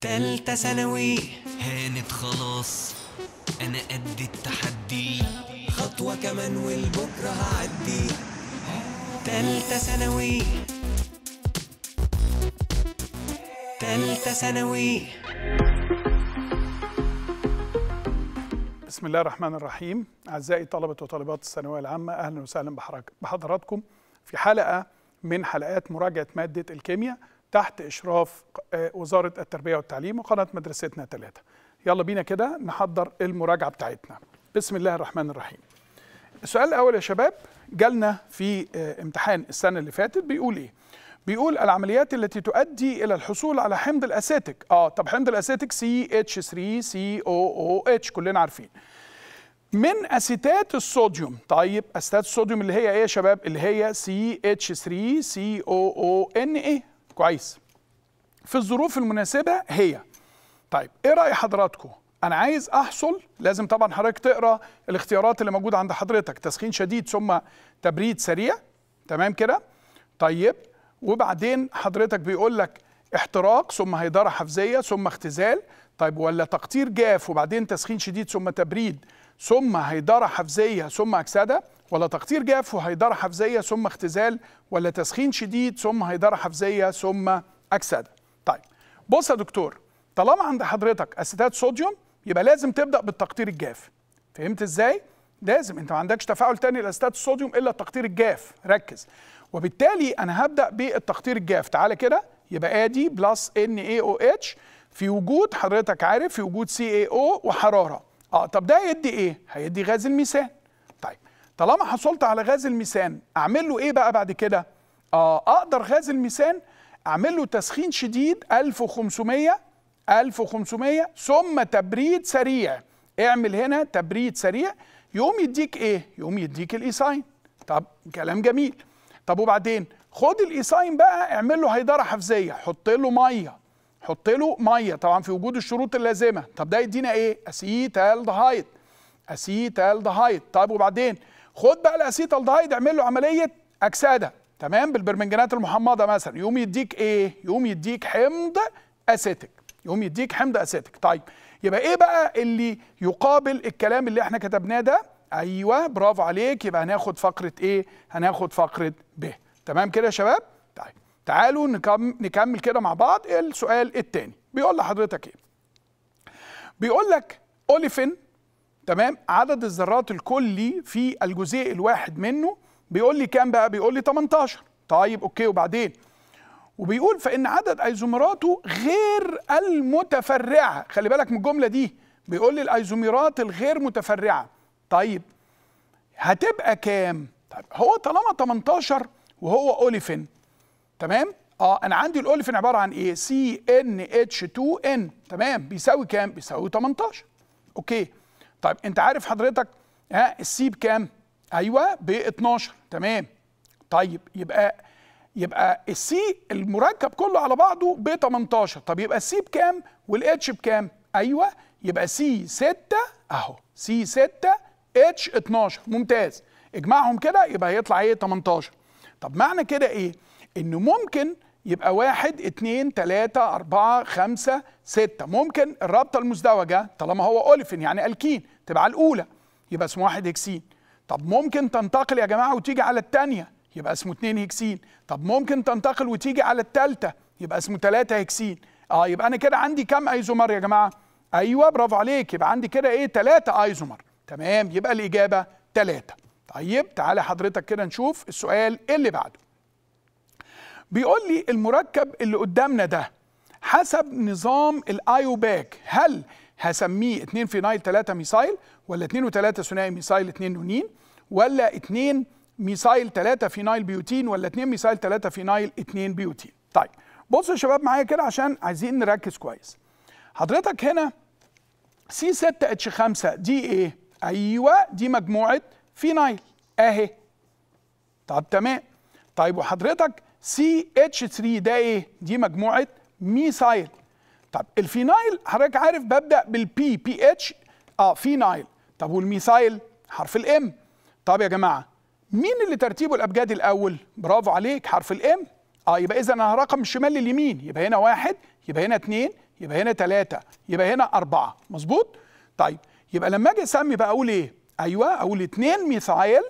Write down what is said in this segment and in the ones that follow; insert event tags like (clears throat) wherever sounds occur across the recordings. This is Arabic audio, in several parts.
تالتة ثانوي هانت خلاص أنا قد التحدي خطوة كمان والبكرة هعدي تالتة ثانوي تالتة ثانوي بسم الله الرحمن الرحيم أعزائي طلبة وطالبات الثانوية العامة أهلا وسهلا بحضراتكم في حلقة من حلقات مراجعة مادة الكيمياء تحت إشراف آه، وزارة التربية والتعليم وقناة مدرستنا ثلاثة يلا بينا كده نحضر المراجعة بتاعتنا بسم الله الرحمن الرحيم السؤال الأول يا شباب جالنا في آه، امتحان السنة اللي فاتت بيقول إيه؟ بيقول العمليات التي تؤدي الى الحصول على حمض الاسيتيك اه طب حمض الاسيتيك سي اتش 3 سي او او اتش كلنا عارفين من اسيتات الصوديوم طيب اسيتات الصوديوم اللي هي ايه يا شباب اللي هي سي اتش 3 سي او او ان ايه كويس في الظروف المناسبه هي طيب ايه راي حضراتكم انا عايز احصل لازم طبعا حضرتك تقرا الاختيارات اللي موجوده عند حضرتك تسخين شديد ثم تبريد سريع تمام كده طيب وبعدين حضرتك بيقول لك احتراق ثم هيداره حفزيه ثم اختزال طيب ولا تقطير جاف وبعدين تسخين شديد ثم تبريد ثم هيداره حفزيه ثم اكسده ولا تقطير جاف وهيدرة حفزية ثم اختزال ولا تسخين شديد ثم هيدرة حفزية ثم أكسدة طيب بص يا دكتور طالما عند حضرتك أسيتات صوديوم يبقى لازم تبدأ بالتقطير الجاف فهمت إزاي؟ لازم انت ما عندكش تفاعل تاني لاسيتات الصوديوم الا التقطير الجاف ركز وبالتالي انا هبدا بالتقطير الجاف تعالى كده يبقى ادي بلس ان اي او اتش في وجود حضرتك عارف في وجود سي اي او وحراره اه طب ده هيدي ايه هيدي غاز الميثان طالما حصلت على غاز الميثان اعمل له ايه بقى بعد كده اه اقدر غاز الميثان اعمل له تسخين شديد 1500 1500 ثم تبريد سريع اعمل هنا تبريد سريع يقوم يديك ايه يقوم يديك الايساين طب كلام جميل طب وبعدين خد الايساين بقى اعمل له هيدره حفزيه حط له ميه حط له ميه طبعا في وجود الشروط اللازمه طب ده يدينا ايه اسيتالدهايد اسيتالدهايد طب وبعدين خد بقى دايد اعمل له عمليه اكسده تمام بالبرمنجنات المحمضه مثلا يقوم يديك ايه يقوم يديك حمض اسيتك يقوم يديك حمض اسيتك طيب يبقى ايه بقى اللي يقابل الكلام اللي احنا كتبناه ده ايوه برافو عليك يبقى هناخد فقره ايه هناخد فقره ب تمام كده يا شباب طيب تعالوا نكمل كده مع بعض السؤال الثاني بيقول لحضرتك ايه بيقول لك اوليفين تمام عدد الذرات الكلي في الجزيء الواحد منه بيقول لي كام بقى بيقول لي 18 طيب اوكي وبعدين وبيقول فان عدد ايزوميراته غير المتفرعه خلي بالك من الجمله دي بيقول لي الايزوميرات الغير متفرعه طيب هتبقى كام طيب هو طالما 18 وهو اوليفين تمام اه انا عندي الاوليفين عباره عن ايه سي ان اتش 2 ان تمام بيساوي كام بيساوي 18 اوكي طيب انت عارف حضرتك ها السي بكام ايوه ب 12 تمام طيب يبقى يبقى السي المركب كله على بعضه ب 18 طب يبقى السي بكام والاتش بكام ايوه يبقى سي 6 اهو سي 6 اتش 12 ممتاز اجمعهم كده يبقى هيطلع ايه 18 طب معنى كده ايه ان ممكن يبقى واحد اتنين تلاتة أربعة خمسة ستة ممكن الرابطة المزدوجة طالما هو أوليفين يعني ألكين تبقى على الأولى يبقى اسمه واحد هكسين طب ممكن تنتقل يا جماعة وتيجي على التانية يبقى اسمه اتنين هكسين طب ممكن تنتقل وتيجي على التالتة يبقى اسمه تلاتة هكسين اه يبقى أنا كده عندي كام أيزومر يا جماعة أيوه برافو عليك يبقى عندي كده إيه تلاتة أيزومر تمام يبقى الإجابة تلاتة طيب تعالى حضرتك كده نشوف السؤال اللي بعده بيقول لي المركب اللي قدامنا ده حسب نظام الايو باك هل هسميه 2 فينايل 3 ميسايل ولا 2 و3 ثنائي ميسايل 2 نونين ولا 2 ميسايل 3 فينايل بيوتين ولا 2 ميسايل 3 فينايل 2 بيوتين طيب بصوا يا شباب معايا كده عشان عايزين نركز كويس حضرتك هنا سي 6 اتش 5 دي ايه ايوه دي مجموعه فينايل اهي طب تمام طيب وحضرتك سي اتش 3 ده ايه؟ دي مجموعه ميثايل طب الفينايل حضرتك عارف ببدا بالبي بي اتش اه فينايل طب والميثايل حرف الام طب يا جماعه مين اللي ترتيبه الابجدي الاول؟ برافو عليك حرف الام اه يبقى اذا انا رقم الشمال لليمين يبقى هنا واحد يبقى هنا اثنين يبقى هنا ثلاثه يبقى هنا اربعه مظبوط؟ طيب يبقى لما اجي اسمي بقى اقول ايه؟ ايوه اقول اثنين ميثايل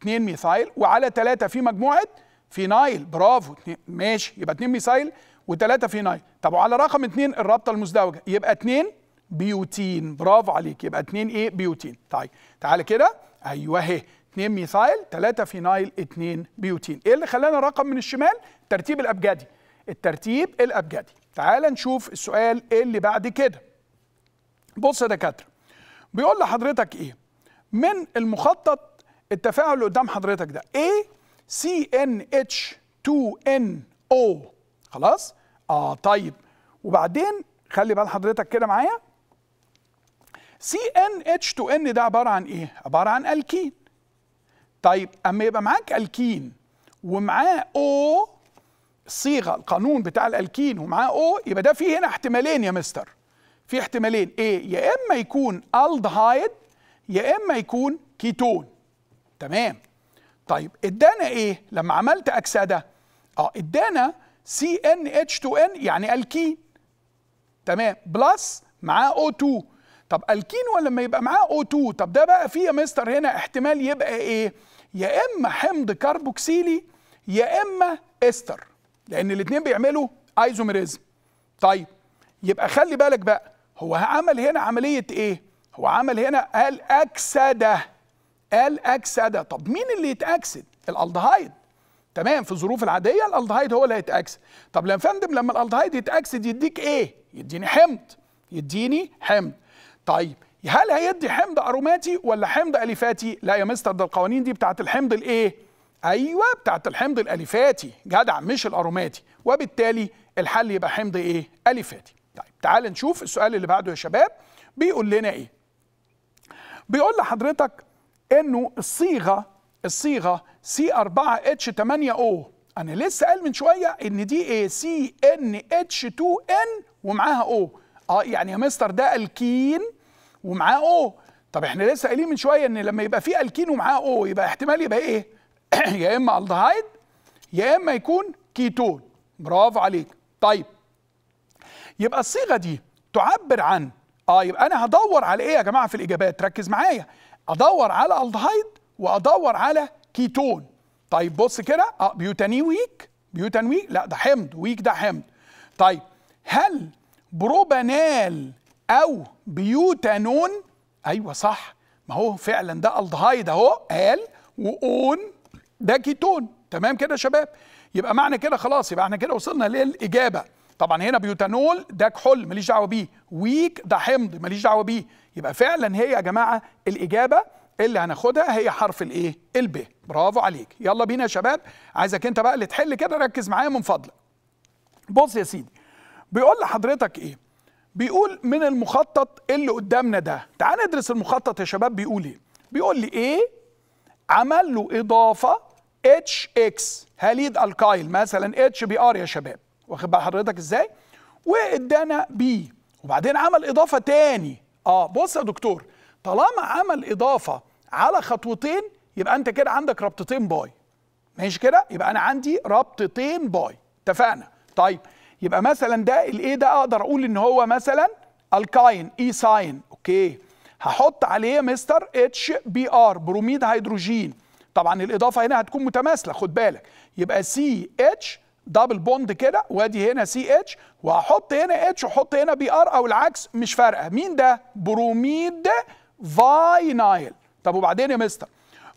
اثنين ميثايل وعلى ثلاثه في مجموعه فينايل برافو ماشي يبقى 2 ميثايل و3 فينايل طب وعلى رقم 2 الرابطه المزدوجه يبقى 2 بيوتين برافو عليك يبقى 2 ايه بيوتين طيب تعالى كده ايوه اهي 2 ميثايل 3 فينايل 2 بيوتين ايه اللي خلانا رقم من الشمال الترتيب الابجدي الترتيب الابجدي تعال نشوف السؤال اللي بعد كده بص يا دكاتره بيقول لحضرتك ايه من المخطط التفاعل اللي قدام حضرتك ده ايه سي ان اتش 2 ان او خلاص اه طيب وبعدين خلي بال حضرتك كده معايا سي ان اتش 2 ان ده عباره عن ايه عباره عن الكين طيب اما يبقى معاك الكين ومعاه او الصيغه القانون بتاع الالكين ومعاه او يبقى ده فيه هنا احتمالين يا مستر في احتمالين ايه يا اما يكون الدهايد يا اما يكون كيتون تمام طيب ادانا ايه لما عملت اكسده اه ادانا سي ان اتش 2 ان يعني الكين تمام بلس معاه او 2 طب الكين ولا لما يبقى معاه او 2 طب ده بقى فيه يا مستر هنا احتمال يبقى ايه يا اما حمض كربوكسيلي يا اما استر لان الاثنين بيعملوا ايزومريزم طيب يبقى خلي بالك بقى هو عمل هنا عمليه ايه هو عمل هنا قال اكسده قال طب مين اللي يتاكسد الالدهايد تمام في الظروف العاديه الالدهايد هو اللي هيتاكسد طب يا فندم لما الالدهايد يتاكسد يديك ايه يديني حمض يديني حمض طيب هل هيدي حمض اروماتي ولا حمض اليفاتي لا يا مستر ده القوانين دي بتاعه الحمض الايه ايوه بتاعه الحمض الاليفاتي جدع مش الاروماتي وبالتالي الحل يبقى حمض ايه اليفاتي طيب تعال نشوف السؤال اللي بعده يا شباب بيقول لنا ايه بيقول لحضرتك انه الصيغه الصيغه سي 4 اتش 8 او انا لسه قال من شويه ان دي ايه سي ان اتش 2 ان ومعاها او اه يعني يا مستر ده الكين ومعاه او طب احنا لسه قايلين من شويه ان لما يبقى في الكين ومعاه او يبقى احتمال يبقى ايه (clears throat) يا اما الدهايد يا اما يكون كيتون برافو عليك طيب يبقى الصيغه دي تعبر عن اه يبقى انا هدور على ايه يا جماعه في الاجابات ركز معايا ادور على الدهايد وادور على كيتون طيب بص كده اه بيوتاني ويك بيوتان ويك لا ده حمض ويك ده حمض طيب هل بروبانال او بيوتانون ايوه صح ما هو فعلا ده الدهايد اهو قال واون ده كيتون تمام كده يا شباب يبقى معنى كده خلاص يبقى احنا كده وصلنا للاجابه طبعا هنا بيوتانول ده كحول ماليش دعوه بيه ويك ده حمض ماليش دعوه بيه يبقى فعلا هي يا جماعه الاجابه اللي هناخدها هي حرف الايه الب برافو عليك يلا بينا يا شباب عايزك انت بقى اللي تحل كده ركز معايا من فضلك بص يا سيدي بيقول لحضرتك ايه بيقول من المخطط اللي قدامنا ده تعال ندرس المخطط يا شباب بيقول ايه بيقول لي ايه عمل له اضافه اتش اكس هاليد الكايل مثلا اتش بي ار يا شباب واخد بقى حضرتك ازاي وادانا بي وبعدين عمل اضافه تاني اه بص يا دكتور طالما عمل اضافه على خطوتين يبقى انت كده عندك ربطتين باي ماشي كده يبقى انا عندي ربطتين باي اتفقنا طيب يبقى مثلا ده الايه ده اقدر اقول ان هو مثلا الكاين اي ساين اوكي هحط عليه مستر اتش بي ار بروميد هيدروجين طبعا الاضافه هنا هتكون متماثله خد بالك يبقى سي اتش دبل بوند كده وادي هنا سي اتش وهحط هنا اتش وحط هنا بي ار او العكس مش فارقه مين ده بروميد فاينايل طب وبعدين يا مستر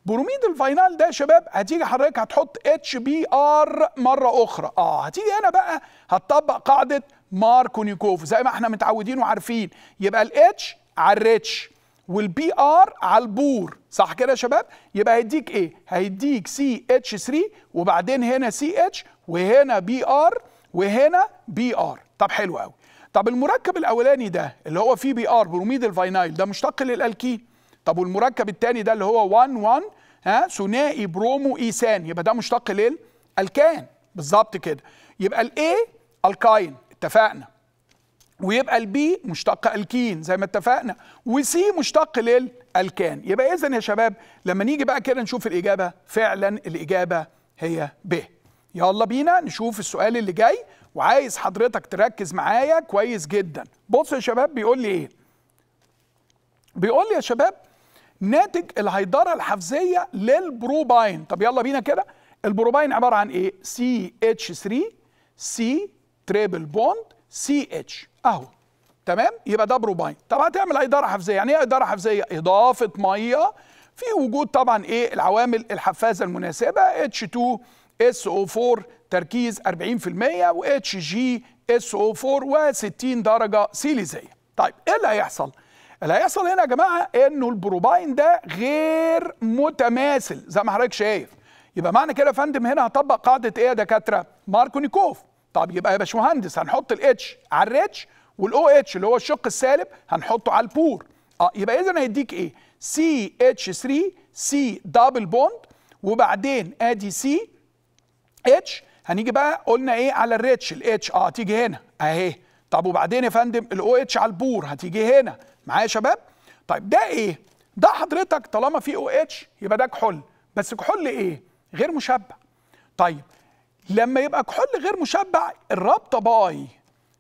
بروميد الفاينال ده يا شباب هتيجي حضرتك هتحط اتش بي ار مره اخرى اه هتيجي هنا بقى هتطبق قاعده ماركونيكوف زي ما احنا متعودين وعارفين يبقى الاتش على الريتش والبي ار على البور صح كده يا شباب يبقى هيديك ايه هيديك سي اتش 3 وبعدين هنا سي اتش وهنا بي ار وهنا بي ار طب حلو قوي طب المركب الاولاني ده اللي هو فيه بي ار بروميد الفاينايل ده مشتق للالكين طب والمركب الثاني ده اللي هو 1 1 ها ثنائي برومو ايثان يبقى ده مشتق للالكان بالظبط كده يبقى الاي الكاين اتفقنا ويبقى البي مشتق الكين زي ما اتفقنا وسي مشتق للالكان يبقى اذا يا شباب لما نيجي بقى كده نشوف الاجابه فعلا الاجابه هي ب يلا بينا نشوف السؤال اللي جاي وعايز حضرتك تركز معايا كويس جدا بص يا شباب بيقول لي ايه بيقول لي يا شباب ناتج الهيدرة الحفزية للبروباين طب يلا بينا كده البروباين عبارة عن ايه CH3 C تريبل بوند CH اهو تمام يبقى ده بروباين طب هتعمل هيدرة حفزيه يعني ايه هيدرة حفزيه اضافه ميه في وجود طبعا ايه العوامل الحفازه المناسبه H2 اس او 4 تركيز 40% و اتش جي اس او 4 و60 درجه سيليزيه طيب ايه اللي هيحصل اللي هيحصل هنا يا جماعه انه البروباين ده غير متماثل زي ما حضرتك شايف يبقى معنى كده يا فندم هنا هطبق قاعده ايه يا دكاتره ماركونيكوف طب يبقى يا باشمهندس هنحط الاتش على الريتش والاو اتش اللي هو الشق السالب هنحطه على البور اه يبقى اذا هيديك ايه سي اتش 3 سي دبل بوند وبعدين ادي سي اتش هنيجي بقى قلنا ايه على الريتش الاتش اه هتيجي هنا اهي طب وبعدين يا فندم الاو اتش على البور هتيجي هنا معايا يا شباب طيب ده ايه ده حضرتك طالما في او اتش يبقى ده كحول بس كحول ايه غير مشبع طيب لما يبقى كحول غير مشبع الرابطه باي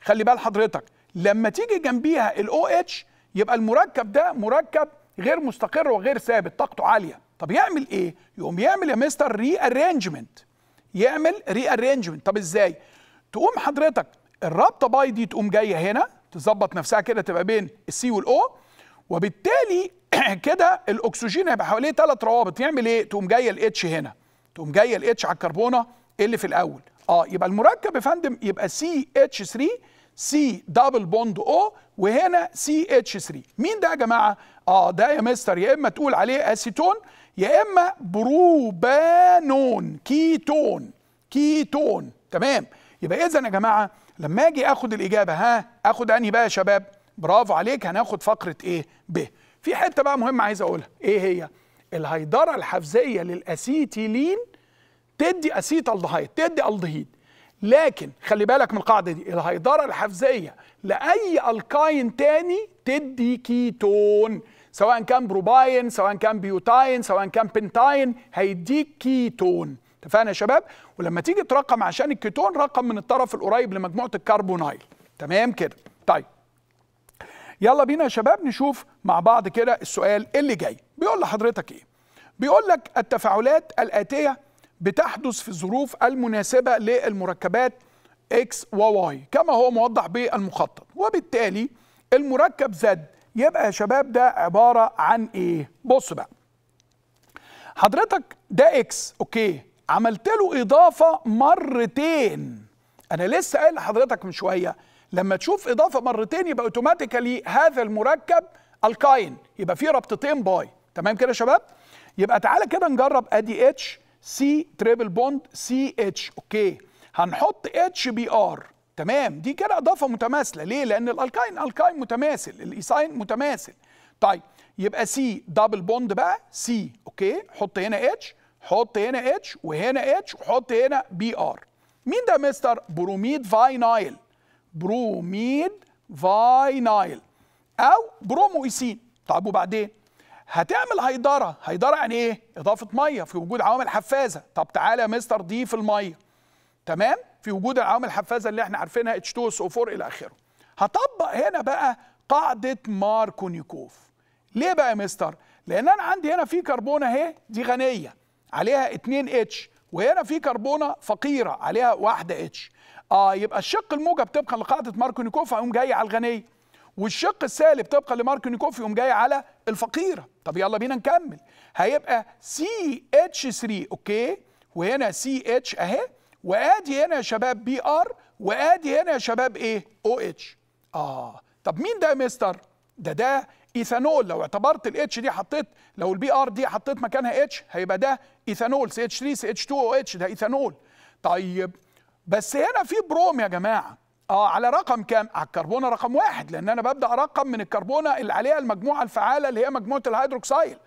خلي بال حضرتك لما تيجي جنبيها الاو اتش يبقى المركب ده مركب غير مستقر وغير ثابت طاقته عاليه طب يعمل ايه يقوم يعمل يا مستر ري ارينجمنت يعمل ري ارينجمنت طب ازاي تقوم حضرتك الرابطه باي دي تقوم جايه هنا تظبط نفسها كده تبقى بين السي والاو وبالتالي (clears throat) كده الاكسجين هيبقى حواليه ثلاث روابط يعمل ايه تقوم جايه الاتش هنا تقوم جايه الاتش على الكربونه اللي في الاول اه يبقى المركب يا فندم يبقى سي اتش 3 سي دبل بوند او وهنا سي اتش 3 مين ده يا جماعه اه ده يا مستر يا اما تقول عليه اسيتون يا اما بروبانون كيتون كيتون تمام يبقى اذا يا جماعه لما اجي اخد الاجابه ها اخد انهي بقى يا شباب برافو عليك هناخد فقره ايه ب في حته بقى مهمه عايز اقولها ايه هي الهيدره الحفزيه للاسيتيلين تدي اسيتالدهيد تدي الدهيد لكن خلي بالك من القاعده دي الهيدره الحفزيه لاي الكاين تاني تدي كيتون سواء كان بروباين سواء كان بيوتاين سواء كان بنتاين هيديك كيتون اتفقنا يا شباب ولما تيجي ترقم عشان الكيتون رقم من الطرف القريب لمجموعه الكربونايل تمام كده طيب يلا بينا يا شباب نشوف مع بعض كده السؤال اللي جاي بيقول لحضرتك ايه بيقول لك التفاعلات الاتيه بتحدث في الظروف المناسبه للمركبات اكس وواي كما هو موضح بالمخطط وبالتالي المركب زد يبقى يا شباب ده عبارة عن ايه بص بقى حضرتك ده اكس اوكي عملت له اضافة مرتين انا لسه قايل لحضرتك من شوية لما تشوف اضافة مرتين يبقى اوتوماتيكالي هذا المركب الكاين يبقى فيه ربطتين باي تمام كده يا شباب يبقى تعالى كده نجرب ادي اتش سي تريبل بوند سي اتش اوكي هنحط اتش بي ار تمام دي كده اضافه متماثله ليه لان الالكاين الكاين متماثل الايساين متماثل طيب يبقى سي دبل بوند بقى سي اوكي حط هنا اتش حط هنا اتش وهنا اتش وحط هنا بي ار مين ده مستر بروميد فاينايل بروميد فاينايل او برومو ايسين طب وبعدين هتعمل هيدره هيدره يعني ايه اضافه ميه في وجود عوامل حفازه طب تعالى يا مستر ضيف الميه تمام في وجود العوامل الحفازه اللي احنا عارفينها اتش 2 او الى اخره. هطبق هنا بقى قاعده ماركونيكوف. ليه بقى يا مستر؟ لان انا عندي هنا في كربونه اهي دي غنيه عليها 2 اتش وهنا في كربونه فقيره عليها واحده اتش. اه يبقى الشق الموجب طبقا لقاعده ماركونيكوف هيقوم جاي على الغنيه. والشق السالب طبقا لماركونيكوف يقوم جاي على الفقيره. طب يلا بينا نكمل. هيبقى سي اتش 3 اوكي؟ وهنا سي اتش اهي وادي هنا يا شباب بي ار وادي هنا يا شباب ايه او اتش اه طب مين ده يا مستر ده ده ايثانول لو اعتبرت الاتش دي حطيت لو البي ار دي حطيت مكانها اتش هيبقى ده ايثانول سي اتش 3 سي اتش 2 او اتش ده ايثانول طيب بس هنا في بروم يا جماعه اه على رقم كام على الكربونه رقم واحد لان انا ببدا ارقم من الكربونه اللي عليها المجموعه الفعاله اللي هي مجموعه الهيدروكسيل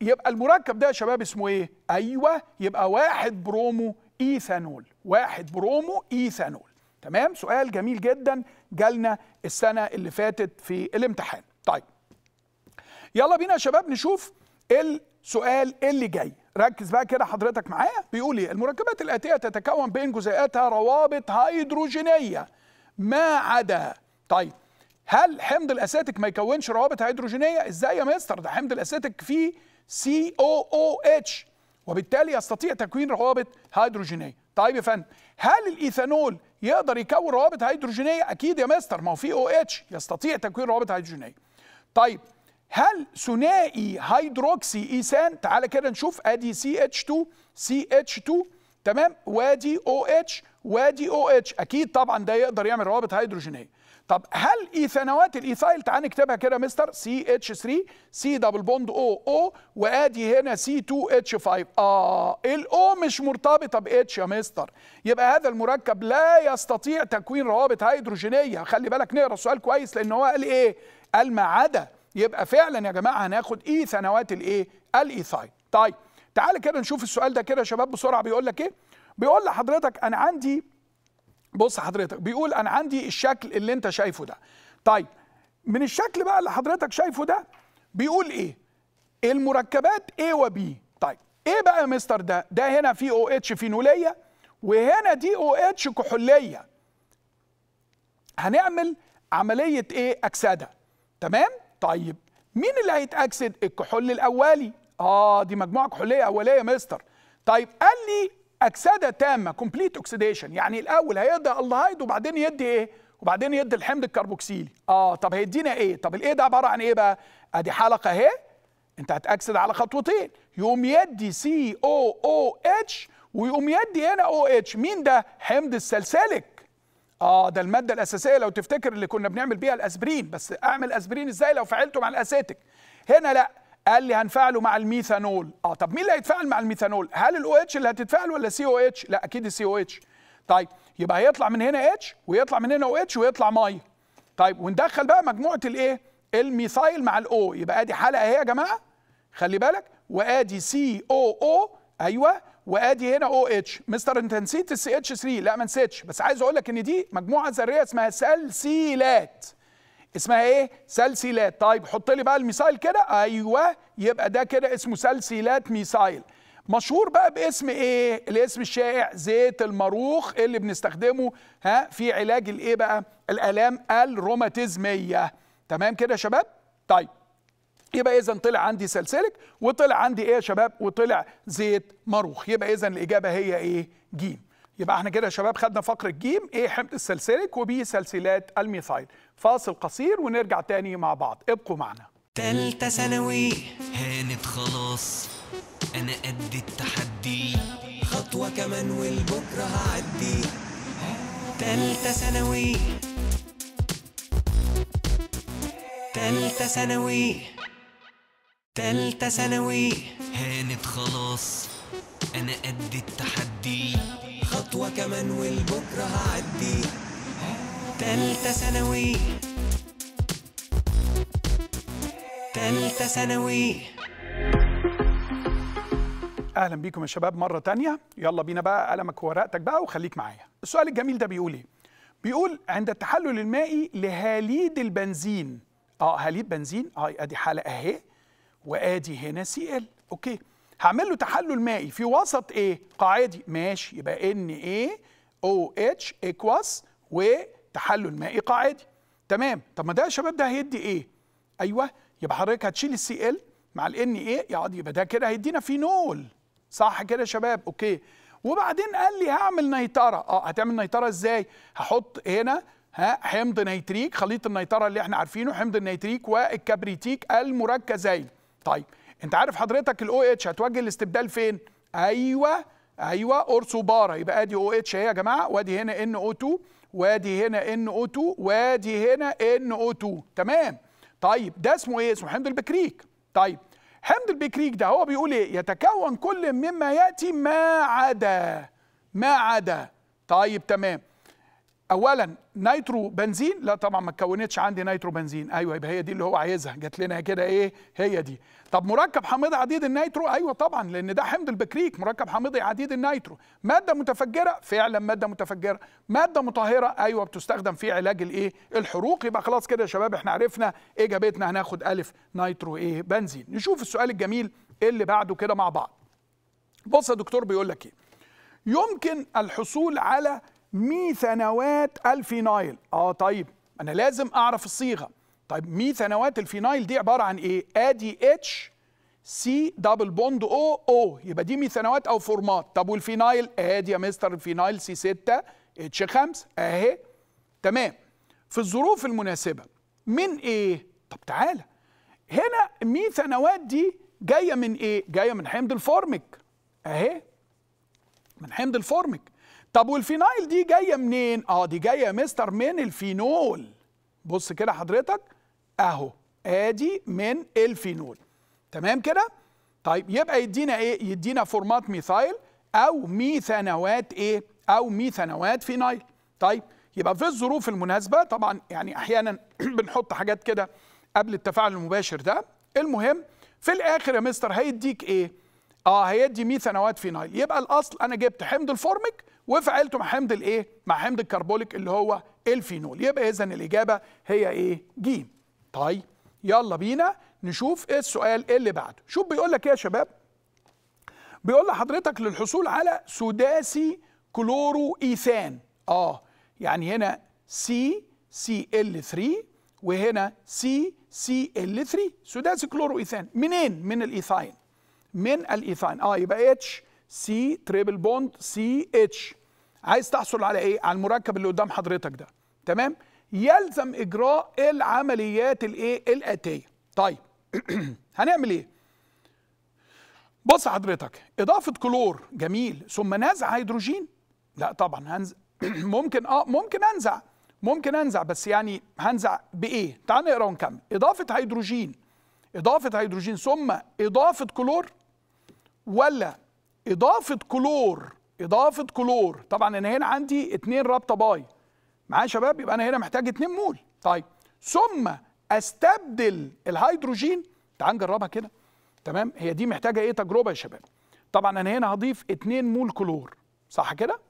يبقى المركب ده يا شباب اسمه ايه ايوه يبقى واحد برومو ايثانول واحد برومو ايثانول تمام سؤال جميل جدا جالنا السنه اللي فاتت في الامتحان طيب يلا بينا يا شباب نشوف السؤال اللي جاي ركز بقى كده حضرتك معايا بيقول ايه المركبات الاتيه تتكون بين جزيئاتها روابط هيدروجينيه ما عدا طيب هل حمض الاسيتيك ما يكونش روابط هيدروجينيه ازاي يا مستر ده حمض الاسيتيك فيه سي او او اتش وبالتالي يستطيع تكوين روابط هيدروجينيه طيب يا فندم هل الايثانول يقدر يكون روابط هيدروجينيه اكيد يا مستر ما هو في او اتش يستطيع تكوين روابط هيدروجينيه طيب هل ثنائي هيدروكسي ايثان تعال كده نشوف ادي سي اتش 2 سي اتش 2 تمام وادي او اتش وادي او اتش اكيد طبعا ده يقدر يعمل روابط هيدروجينيه طب هل ايثانوات الايثايل تعال نكتبها كده مستر سي اتش 3 سي دبل بوند او او وادي هنا سي 2 اتش 5 اه الاو مش مرتبطه باتش يا مستر يبقى هذا المركب لا يستطيع تكوين روابط هيدروجينيه خلي بالك نقرا السؤال كويس لان هو قال ايه قال ما عدا يبقى فعلا يا جماعه هناخد ايثانوات الايه الايثايل طيب تعال كده نشوف السؤال ده كده يا شباب بسرعه بيقول لك ايه بيقول لحضرتك انا عندي بص حضرتك بيقول انا عندي الشكل اللي انت شايفه ده طيب من الشكل بقى اللي حضرتك شايفه ده بيقول ايه المركبات A و B طيب ايه بقى يا مستر ده ده هنا في او اتش فينوليه وهنا دي او اتش كحوليه هنعمل عمليه ايه اكسده تمام طيب مين اللي هيتاكسد الكحول الاولي اه دي مجموعه كحوليه اوليه يا مستر طيب قال لي اكسده تامه كومبليت اوكسيديشن يعني الاول هيدي الدهايد وبعدين يدي ايه وبعدين يدي الحمض الكربوكسيلي اه طب هيدينا ايه طب الايه ده عباره عن ايه بقى ادي حلقه اهي انت هتاكسد على خطوتين يقوم يدي سي او او اتش ويقوم يدي هنا او اتش مين ده حمض السلسلك اه ده الماده الاساسيه لو تفتكر اللي كنا بنعمل بيها الاسبرين بس اعمل اسبرين ازاي لو فعلته مع الاسيتك هنا لا قال لي هنفعله مع الميثانول اه طب مين اللي هيتفاعل مع الميثانول هل الاو اتش اللي هتتفاعل ولا سي او اتش لا اكيد السي او اتش طيب يبقى هيطلع من هنا اتش ويطلع من هنا او اتش ويطلع ميه طيب وندخل بقى مجموعه الايه الميثايل مع الاو يبقى ادي حلقه اهي يا جماعه خلي بالك وادي سي او او ايوه وادي هنا او اتش مستر انت نسيت السي اتش 3 لا ما نسيتش بس عايز اقول لك ان دي مجموعه ذريه اسمها سلسيلات اسمها ايه سلسلات طيب حط لي بقى الميسايل كده ايوه يبقى ده كده اسمه سلسلات ميسايل مشهور بقى باسم ايه الاسم الشائع زيت المروخ اللي بنستخدمه ها في علاج الايه بقى الالام الروماتيزميه تمام كده يا شباب طيب يبقى اذا طلع عندي سلسلك وطلع عندي ايه يا شباب وطلع زيت مروخ يبقى اذا الاجابه هي ايه جيم يبقى احنا كده يا شباب خدنا فقره جيم ايه حمض السلسلك وبي سلسلات الميثايل فاصل قصير ونرجع تاني مع بعض ابقوا معنا تالتة ثانوي هانت خلاص أنا قد التحدي خطوة كمان والبكرة هعدي تالتة ثانوي تالتة ثانوي تالتة ثانوي هانت خلاص أنا قد التحدي خطوة كمان والبكرة هعدي تالتة ثانوي تالتة ثانوي اهلا بيكم يا شباب مره تانية يلا بينا بقى قلمك وورقتك بقى وخليك معايا السؤال الجميل ده بيقول ايه بيقول عند التحلل المائي لهاليد البنزين اه هاليد بنزين اه ادي حاله اهي وادي هنا سي ال اوكي هعمل له تحلل مائي في وسط ايه قاعدي ماشي يبقى ان ايه او اتش ايكوس و تحلل مائي قاعدي تمام طب ما ده يا شباب ده هيدي ايه ايوه يبقى حضرتك هتشيل السي ال مع الان ايه يقعد يبقى ده كده هيدينا فينول صح كده يا شباب اوكي وبعدين قال لي هعمل نيتره اه هتعمل نيتره ازاي هحط هنا ها حمض نيتريك خليط النيتره اللي احنا عارفينه حمض النيتريك والكبريتيك المركزين طيب انت عارف حضرتك الاو اتش هتوجه الاستبدال فين ايوه ايوه اورثوباره يبقى ادي او اتش اهي يا جماعه وادي هنا ان او 2 وادي هنا ان او 2 وادي هنا ان او 2 تمام طيب ده اسمه ايه اسمه حمض البكريك طيب حمض البكريك ده هو بيقول ايه يتكون كل مما ياتي ما عدا ما عدا طيب تمام اولا نيترو بنزين لا طبعا ما اتكونتش عندي نيترو بنزين ايوه يبقى هي دي اللي هو عايزها جات لنا كده ايه هي دي طب مركب حامضي عديد النيترو ايوه طبعا لان ده حمض البكريك مركب حامضي عديد النيترو ماده متفجره فعلا ماده متفجره ماده مطهره ايوه بتستخدم في علاج الايه الحروق يبقى خلاص كده يا شباب احنا عرفنا اجابتنا هناخد الف نيترو ايه بنزين نشوف السؤال الجميل اللي بعده كده مع بعض بص يا دكتور بيقول لك ايه يمكن الحصول على ميثانوات الفينايل اه طيب انا لازم اعرف الصيغه طيب مي ثانوات الفينايل دي عباره عن ايه ادي اتش سي دبل بوند او او يبقى دي ميثانوات او فورمات طب والفينايل ادي يا مستر الفينايل سي 6 اتش 5 اهي تمام في الظروف المناسبه من ايه طب تعالى هنا ميثانوات دي جايه من ايه جايه من حمض الفورميك اهي من حمض الفورميك طب والفينايل دي جايه منين اه دي جايه يا مستر من الفينول بص كده حضرتك اهو ادي من الفينول تمام كده طيب يبقى يدينا ايه يدينا فورمات ميثايل او ميثانوات ايه او ميثانوات فينايل طيب يبقى في الظروف المناسبه طبعا يعني احيانا (clears throat) بنحط حاجات كده قبل التفاعل المباشر ده المهم في الاخر يا مستر هيديك ايه اه هيدي ميثانوات فينايل يبقى الاصل انا جبت حمض الفورميك وفعلته مع حمض الايه مع حمض الكربوليك اللي هو الفينول يبقى اذا الاجابه هي ايه جيم طيب يلا بينا نشوف ايه السؤال اللي بعده شوف بيقول لك ايه يا شباب بيقول لحضرتك للحصول على سداسي كلورو ايثان اه يعني هنا سي سي ال 3 وهنا سي سي ال 3 سداسي كلورو ايثان منين من الايثاين من الايثاين اه يبقى اتش سي تريبل بوند سي اتش عايز تحصل على ايه على المركب اللي قدام حضرتك ده تمام يلزم اجراء العمليات الايه الاتيه طيب (clears throat) هنعمل ايه بص حضرتك اضافه كلور جميل ثم نزع هيدروجين لا طبعا هنزع (clears throat) ممكن اه ممكن انزع ممكن انزع بس يعني هنزع بايه تعال نقرا ونكمل اضافه هيدروجين اضافه هيدروجين ثم اضافه كلور ولا اضافه كلور اضافه كلور طبعا انا هنا عندي اتنين رابطه باي معايا يا شباب يبقى انا هنا محتاج 2 مول طيب ثم استبدل الهيدروجين تعال نجربها كده تمام هي دي محتاجه ايه تجربه يا شباب طبعا انا هنا هضيف 2 مول كلور صح كده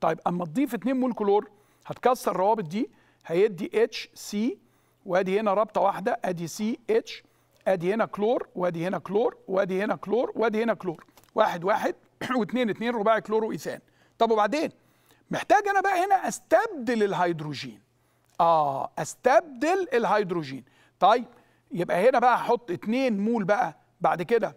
طيب اما تضيف 2 مول كلور هتكسر الروابط دي هيدي اتش سي وادي هنا رابطه واحده ادي سي اتش ادي هنا كلور وادي هنا كلور وادي هنا كلور وادي هنا كلور واحد واحد (clears throat) واثنين اثنين رباعي كلور وايثان طب وبعدين محتاج انا بقى هنا استبدل الهيدروجين اه استبدل الهيدروجين طيب يبقى هنا بقى هحط 2 مول بقى بعد كده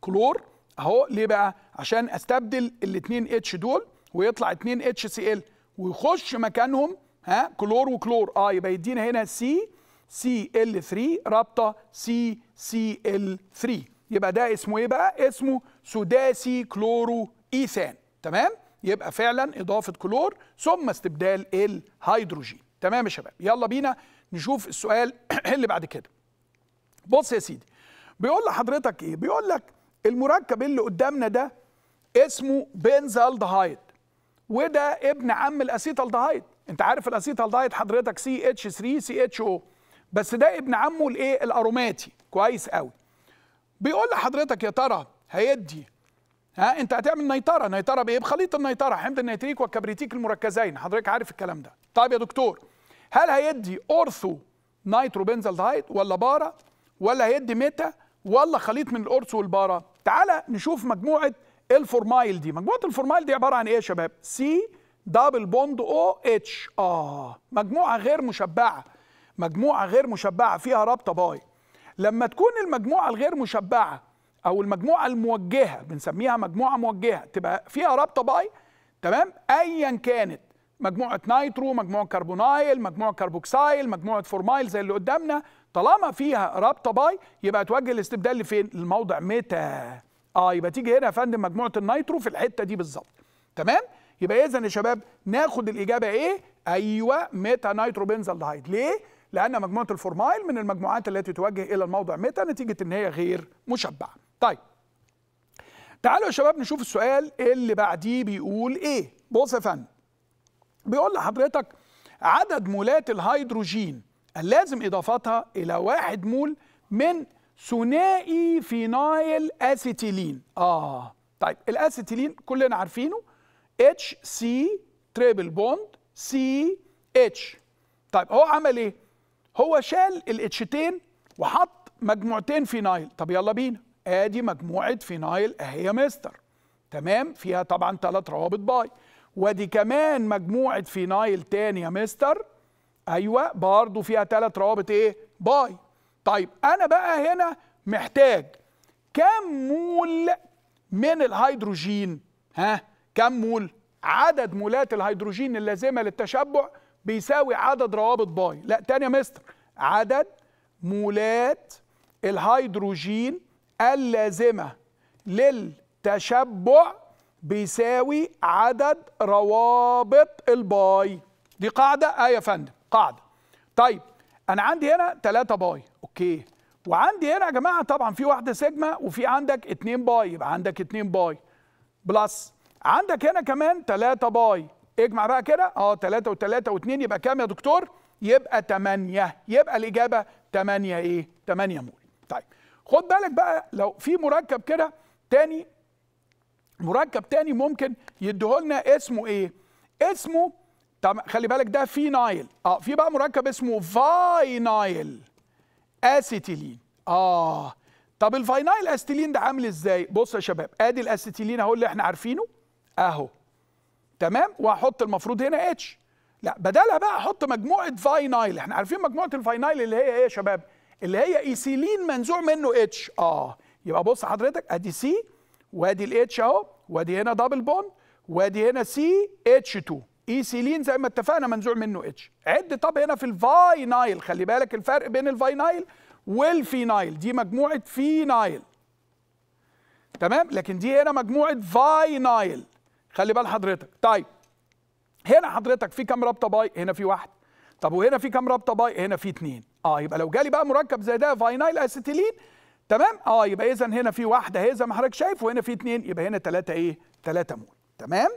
كلور اهو ليه بقى عشان استبدل الاتنين اتش دول ويطلع 2 اتش سي ال ويخش مكانهم ها كلور وكلور اه يبقى يدينا هنا سي سي ال 3 رابطه سي سي ال 3 يبقى ده اسمه ايه بقى اسمه سداسي كلورو ايثان تمام يبقى فعلا اضافه كلور ثم استبدال الهيدروجين تمام يا شباب يلا بينا نشوف السؤال (clears throat) اللي بعد كده بص يا سيدي بيقول لحضرتك ايه بيقول لك المركب اللي قدامنا ده اسمه بنزالدهايد وده ابن عم الاسيتالدهايد انت عارف الاسيتالدهايد حضرتك سي اتش 3 سي اتش او بس ده ابن عمه الايه الاروماتي كويس قوي بيقول لحضرتك يا ترى هيدي ها انت هتعمل نيطره نيطره بايه بخليط النيطره حمض النيتريك والكبريتيك المركزين حضرتك عارف الكلام ده طيب يا دكتور هل هيدي اورثو نايترو دايت ولا بارا ولا هيدي ميتا ولا خليط من الاورثو والبارا تعالى نشوف مجموعه الفورمايل دي مجموعه الفورمايل دي عباره عن ايه يا شباب سي دبل بوند او اتش اه مجموعه غير مشبعه مجموعه غير مشبعه فيها رابطه باي لما تكون المجموعه الغير مشبعه او المجموعه الموجهه بنسميها مجموعه موجهه تبقى فيها رابطه باي تمام ايا كانت مجموعه نايترو مجموعه كربونايل مجموعه كربوكسايل مجموعه فورمايل زي اللي قدامنا طالما فيها رابطه باي يبقى توجه الاستبدال لفين الموضع ميتا اه يبقى تيجي هنا يا فندم مجموعه النايترو في الحته دي بالظبط تمام يبقى اذا يا شباب ناخد الاجابه ايه ايوه ميتا نايترو بنزالدهايد ليه لان مجموعه الفورمايل من المجموعات التي توجه الى الموضع ميتا نتيجه ان هي غير مشبعه طيب تعالوا يا شباب نشوف السؤال اللي بعديه بيقول ايه بص يا فندم بيقول لحضرتك عدد مولات الهيدروجين اللازم اضافتها الى واحد مول من ثنائي فينايل اسيتيلين اه طيب الاسيتيلين كلنا عارفينه اتش سي تريبل بوند سي اتش طيب هو عمل ايه هو شال الاتشتين وحط مجموعتين فينايل طب يلا بينا ادي مجموعه فينايل اهي يا مستر تمام فيها طبعا ثلاث روابط باي ودي كمان مجموعه فينايل تاني يا مستر ايوه برضو فيها ثلاث روابط ايه باي طيب انا بقى هنا محتاج كم مول من الهيدروجين ها كم مول عدد مولات الهيدروجين اللازمه للتشبع بيساوي عدد روابط باي لا تاني يا مستر عدد مولات الهيدروجين اللازمة للتشبع بيساوي عدد روابط الباي دي قاعدة اه يا فندم قاعدة طيب أنا عندي هنا 3 باي أوكي وعندي هنا يا جماعة طبعا في واحدة سيجما وفي عندك 2 باي يبقى عندك 2 باي بلس عندك هنا كمان 3 باي اجمع بقى كده اه 3 و3 و2 يبقى كام يا دكتور؟ يبقى 8 يبقى الإجابة 8 إيه؟ 8 مول طيب خد بالك بقى لو في مركب كده تاني مركب تاني ممكن يديهولنا اسمه ايه اسمه طب خلي بالك ده فينايل اه في بقى مركب اسمه فاينايل اسيتيلين اه طب الفاينايل اسيتيلين ده عامل ازاي بص يا شباب ادي الاسيتيلين اهو اللي احنا عارفينه اهو تمام وهحط المفروض هنا اتش لا بدلها بقى احط مجموعه فاينايل احنا عارفين مجموعه الفاينايل اللي هي ايه يا شباب اللي هي ايثيلين منزوع منه اتش اه يبقى بص حضرتك ادي سي وادي الاتش اهو وادي هنا دبل بوند وادي هنا سي اتش 2 ايثيلين زي ما اتفقنا منزوع منه اتش عد طب هنا في الفاينايل خلي بالك الفرق بين الفاينايل والفينايل دي مجموعه فينايل تمام لكن دي هنا مجموعه فاينايل خلي بال حضرتك طيب هنا حضرتك في كام رابطه باي هنا في واحد طب وهنا في كام رابطه باي هنا في اثنين اه يبقى لو جالي بقى مركب زي ده فاينيل اسيتيلين تمام اه يبقى اذا هنا في واحده هي زي ما حضرتك شايف وهنا في اثنين يبقى هنا ثلاثه ايه ثلاثه مول تمام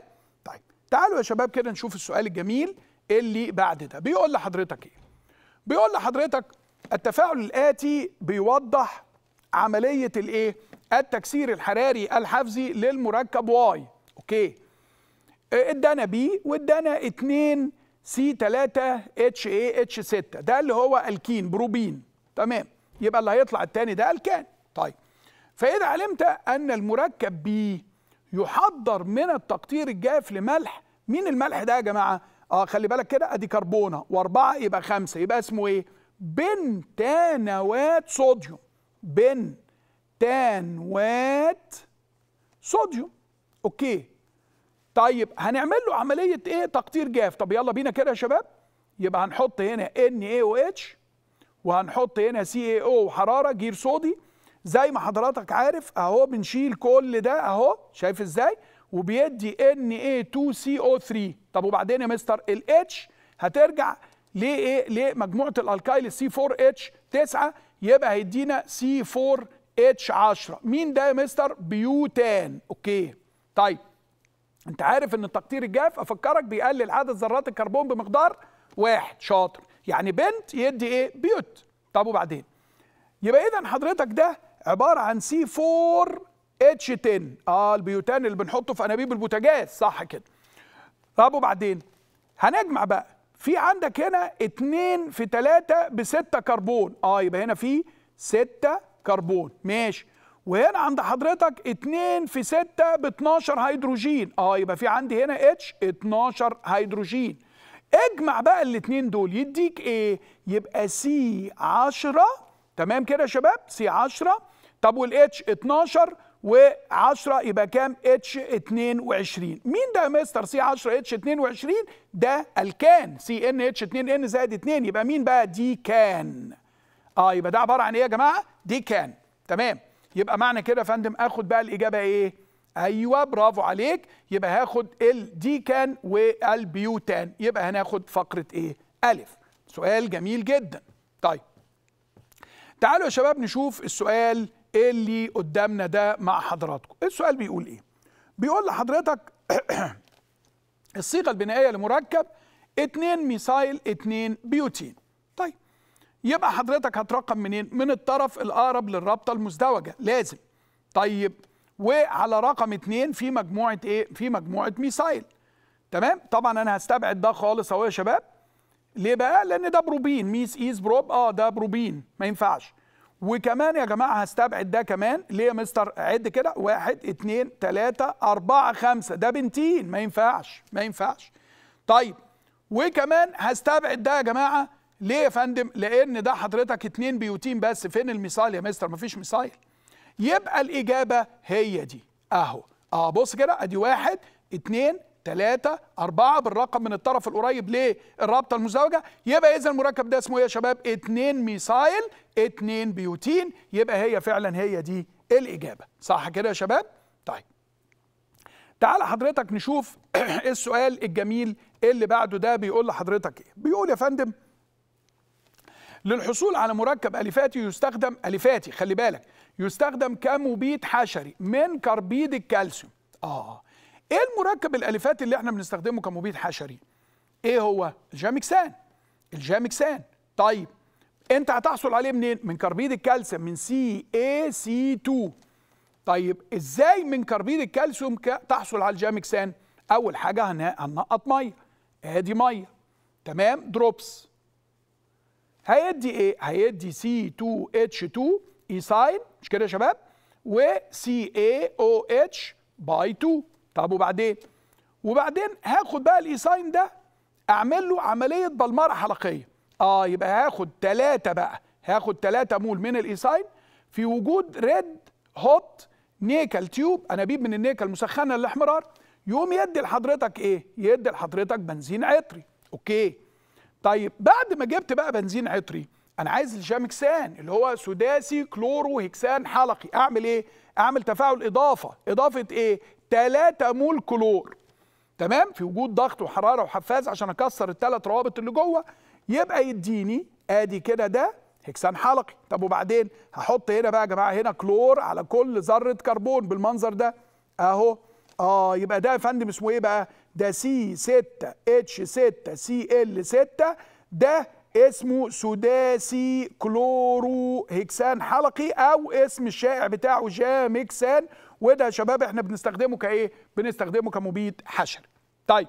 طيب تعالوا يا شباب كده نشوف السؤال الجميل اللي بعد ده بيقول لحضرتك ايه بيقول لحضرتك التفاعل الاتي بيوضح عمليه الايه التكسير الحراري الحفزي للمركب واي اوكي ادانا إيه، بي وادانا اثنين سي 3 اتش اي اتش 6 ده اللي هو الكين بروبين تمام يبقى اللي هيطلع الثاني ده الكان طيب فاذا علمت ان المركب بي يحضر من التقطير الجاف لملح مين الملح ده يا جماعه اه خلي بالك كده ادي كربونه واربعه يبقى خمسه يبقى اسمه ايه بنتانوات صوديوم بنتانوات صوديوم اوكي طيب هنعمل له عمليه ايه تقطير جاف طب يلا بينا كده يا شباب يبقى هنحط هنا ان اي او اتش وهنحط هنا سي اي او وحراره جير صودي زي ما حضراتك عارف اهو بنشيل كل ده اهو شايف ازاي وبيدي ان اي 2 سي او 3 طب وبعدين يا مستر الاتش هترجع لايه لمجموعه الالكايل سي 4 اتش 9 يبقى هيدينا سي 4 اتش 10 مين ده يا مستر بيوتان اوكي طيب انت عارف ان التقطير الجاف افكرك بيقلل عدد ذرات الكربون بمقدار واحد شاطر يعني بنت يدي ايه بيوت طب وبعدين يبقى اذا حضرتك ده عباره عن سي 4 اتش 10 اه البيوتان اللي بنحطه في انابيب البوتاجاز صح كده طب وبعدين هنجمع بقى في عندك هنا 2 في 3 ب 6 كربون اه يبقى هنا في 6 كربون ماشي وهنا عند حضرتك 2 في 6 ب 12 هيدروجين اه يبقى في عندي هنا اتش 12 هيدروجين اجمع بقى الاثنين دول يديك ايه يبقى سي 10 تمام كده يا شباب سي 10 طب والاتش 12 و10 يبقى كام اتش 22 مين ده يا مستر سي 10 اتش 22 ده الكان سي ان اتش 2 ان زائد 2 يبقى مين بقى دي كان اه يبقى ده عباره عن ايه يا جماعه دي كان تمام يبقى معنى كده يا فندم اخد بقى الاجابه ايه ايوه برافو عليك يبقى هاخد الديكان والبيوتان يبقى هناخد فقره ايه الف سؤال جميل جدا طيب تعالوا يا شباب نشوف السؤال اللي قدامنا ده مع حضراتكم السؤال بيقول ايه بيقول لحضرتك (clears throat) الصيغه البنائيه لمركب 2 ميسايل 2 بيوتين يبقى حضرتك هترقم منين؟ من الطرف الأقرب للرابطة المزدوجة لازم. طيب وعلى رقم اتنين في مجموعة إيه؟ في مجموعة ميسايل. تمام؟ طبعا أنا هستبعد ده خالص أهو يا شباب. ليه بقى؟ لأن ده بروبين ميس إيز بروب أه ده بروبين ما ينفعش. وكمان يا جماعة هستبعد ده كمان ليه يا مستر عد كده واحد اتنين تلاتة أربعة خمسة ده بنتين ما ينفعش ما ينفعش طيب وكمان هستبعد ده يا جماعة ليه يا فندم لان ده حضرتك اتنين بيوتين بس فين المثال يا مستر مفيش مثال. يبقى الاجابه هي دي اهو اه بص كده ادي واحد اتنين تلاتة أربعة بالرقم من الطرف القريب ليه؟ الرابطة المزوجة يبقى إذا المركب ده اسمه إيه يا شباب؟ اتنين ميسايل اتنين بيوتين يبقى هي فعلا هي دي الإجابة صح كده يا شباب؟ طيب تعال حضرتك نشوف (clears throat) السؤال الجميل اللي بعده ده بيقول لحضرتك إيه؟ بيقول يا فندم للحصول على مركب أليفاتي يستخدم أليفاتي خلي بالك يستخدم كمبيد حشري من كربيد الكالسيوم آه إيه المركب الأليفاتي اللي إحنا بنستخدمه كمبيد حشري؟ إيه هو؟ الجامكسان الجامكسان طيب أنت هتحصل عليه منين؟ من كربيد الكالسيوم من سي اي سي 2 طيب إزاي من كربيد الكالسيوم تحصل على الجامكسان؟ أول حاجة هنقط مية ادي ميه تمام دروبس هيدي ايه؟ هيدي سي 2 اتش 2 ايساين مش كده يا شباب؟ وسي اي او اتش باي 2 طب وبعدين؟ وبعدين هاخد بقى الايساين ده اعمل له عمليه بلمارة حلقيه اه يبقى هاخد ثلاثة بقى هاخد ثلاثة مول من الايساين في وجود ريد هوت نيكل تيوب انابيب من النيكل مسخنه للاحمرار يقوم يدي لحضرتك ايه يدي لحضرتك بنزين عطري اوكي طيب بعد ما جبت بقى بنزين عطري انا عايز الجامكسان اللي هو سداسي كلورو هكسان حلقي اعمل ايه اعمل تفاعل اضافه اضافه ايه 3 مول كلور تمام في وجود ضغط وحراره وحفاز عشان اكسر الثلاث روابط اللي جوه يبقى يديني ادي كده ده هكسان حلقي طب وبعدين هحط هنا بقى يا جماعه هنا كلور على كل ذره كربون بالمنظر ده اهو اه يبقى ده يا فندم اسمه ايه بقى ده سي 6 اتش 6 سي ال 6 ده اسمه سداسي كلورو هكسان حلقي او اسم الشائع بتاعه جاميكسان وده يا شباب احنا بنستخدمه كايه بنستخدمه كمبيد حشري طيب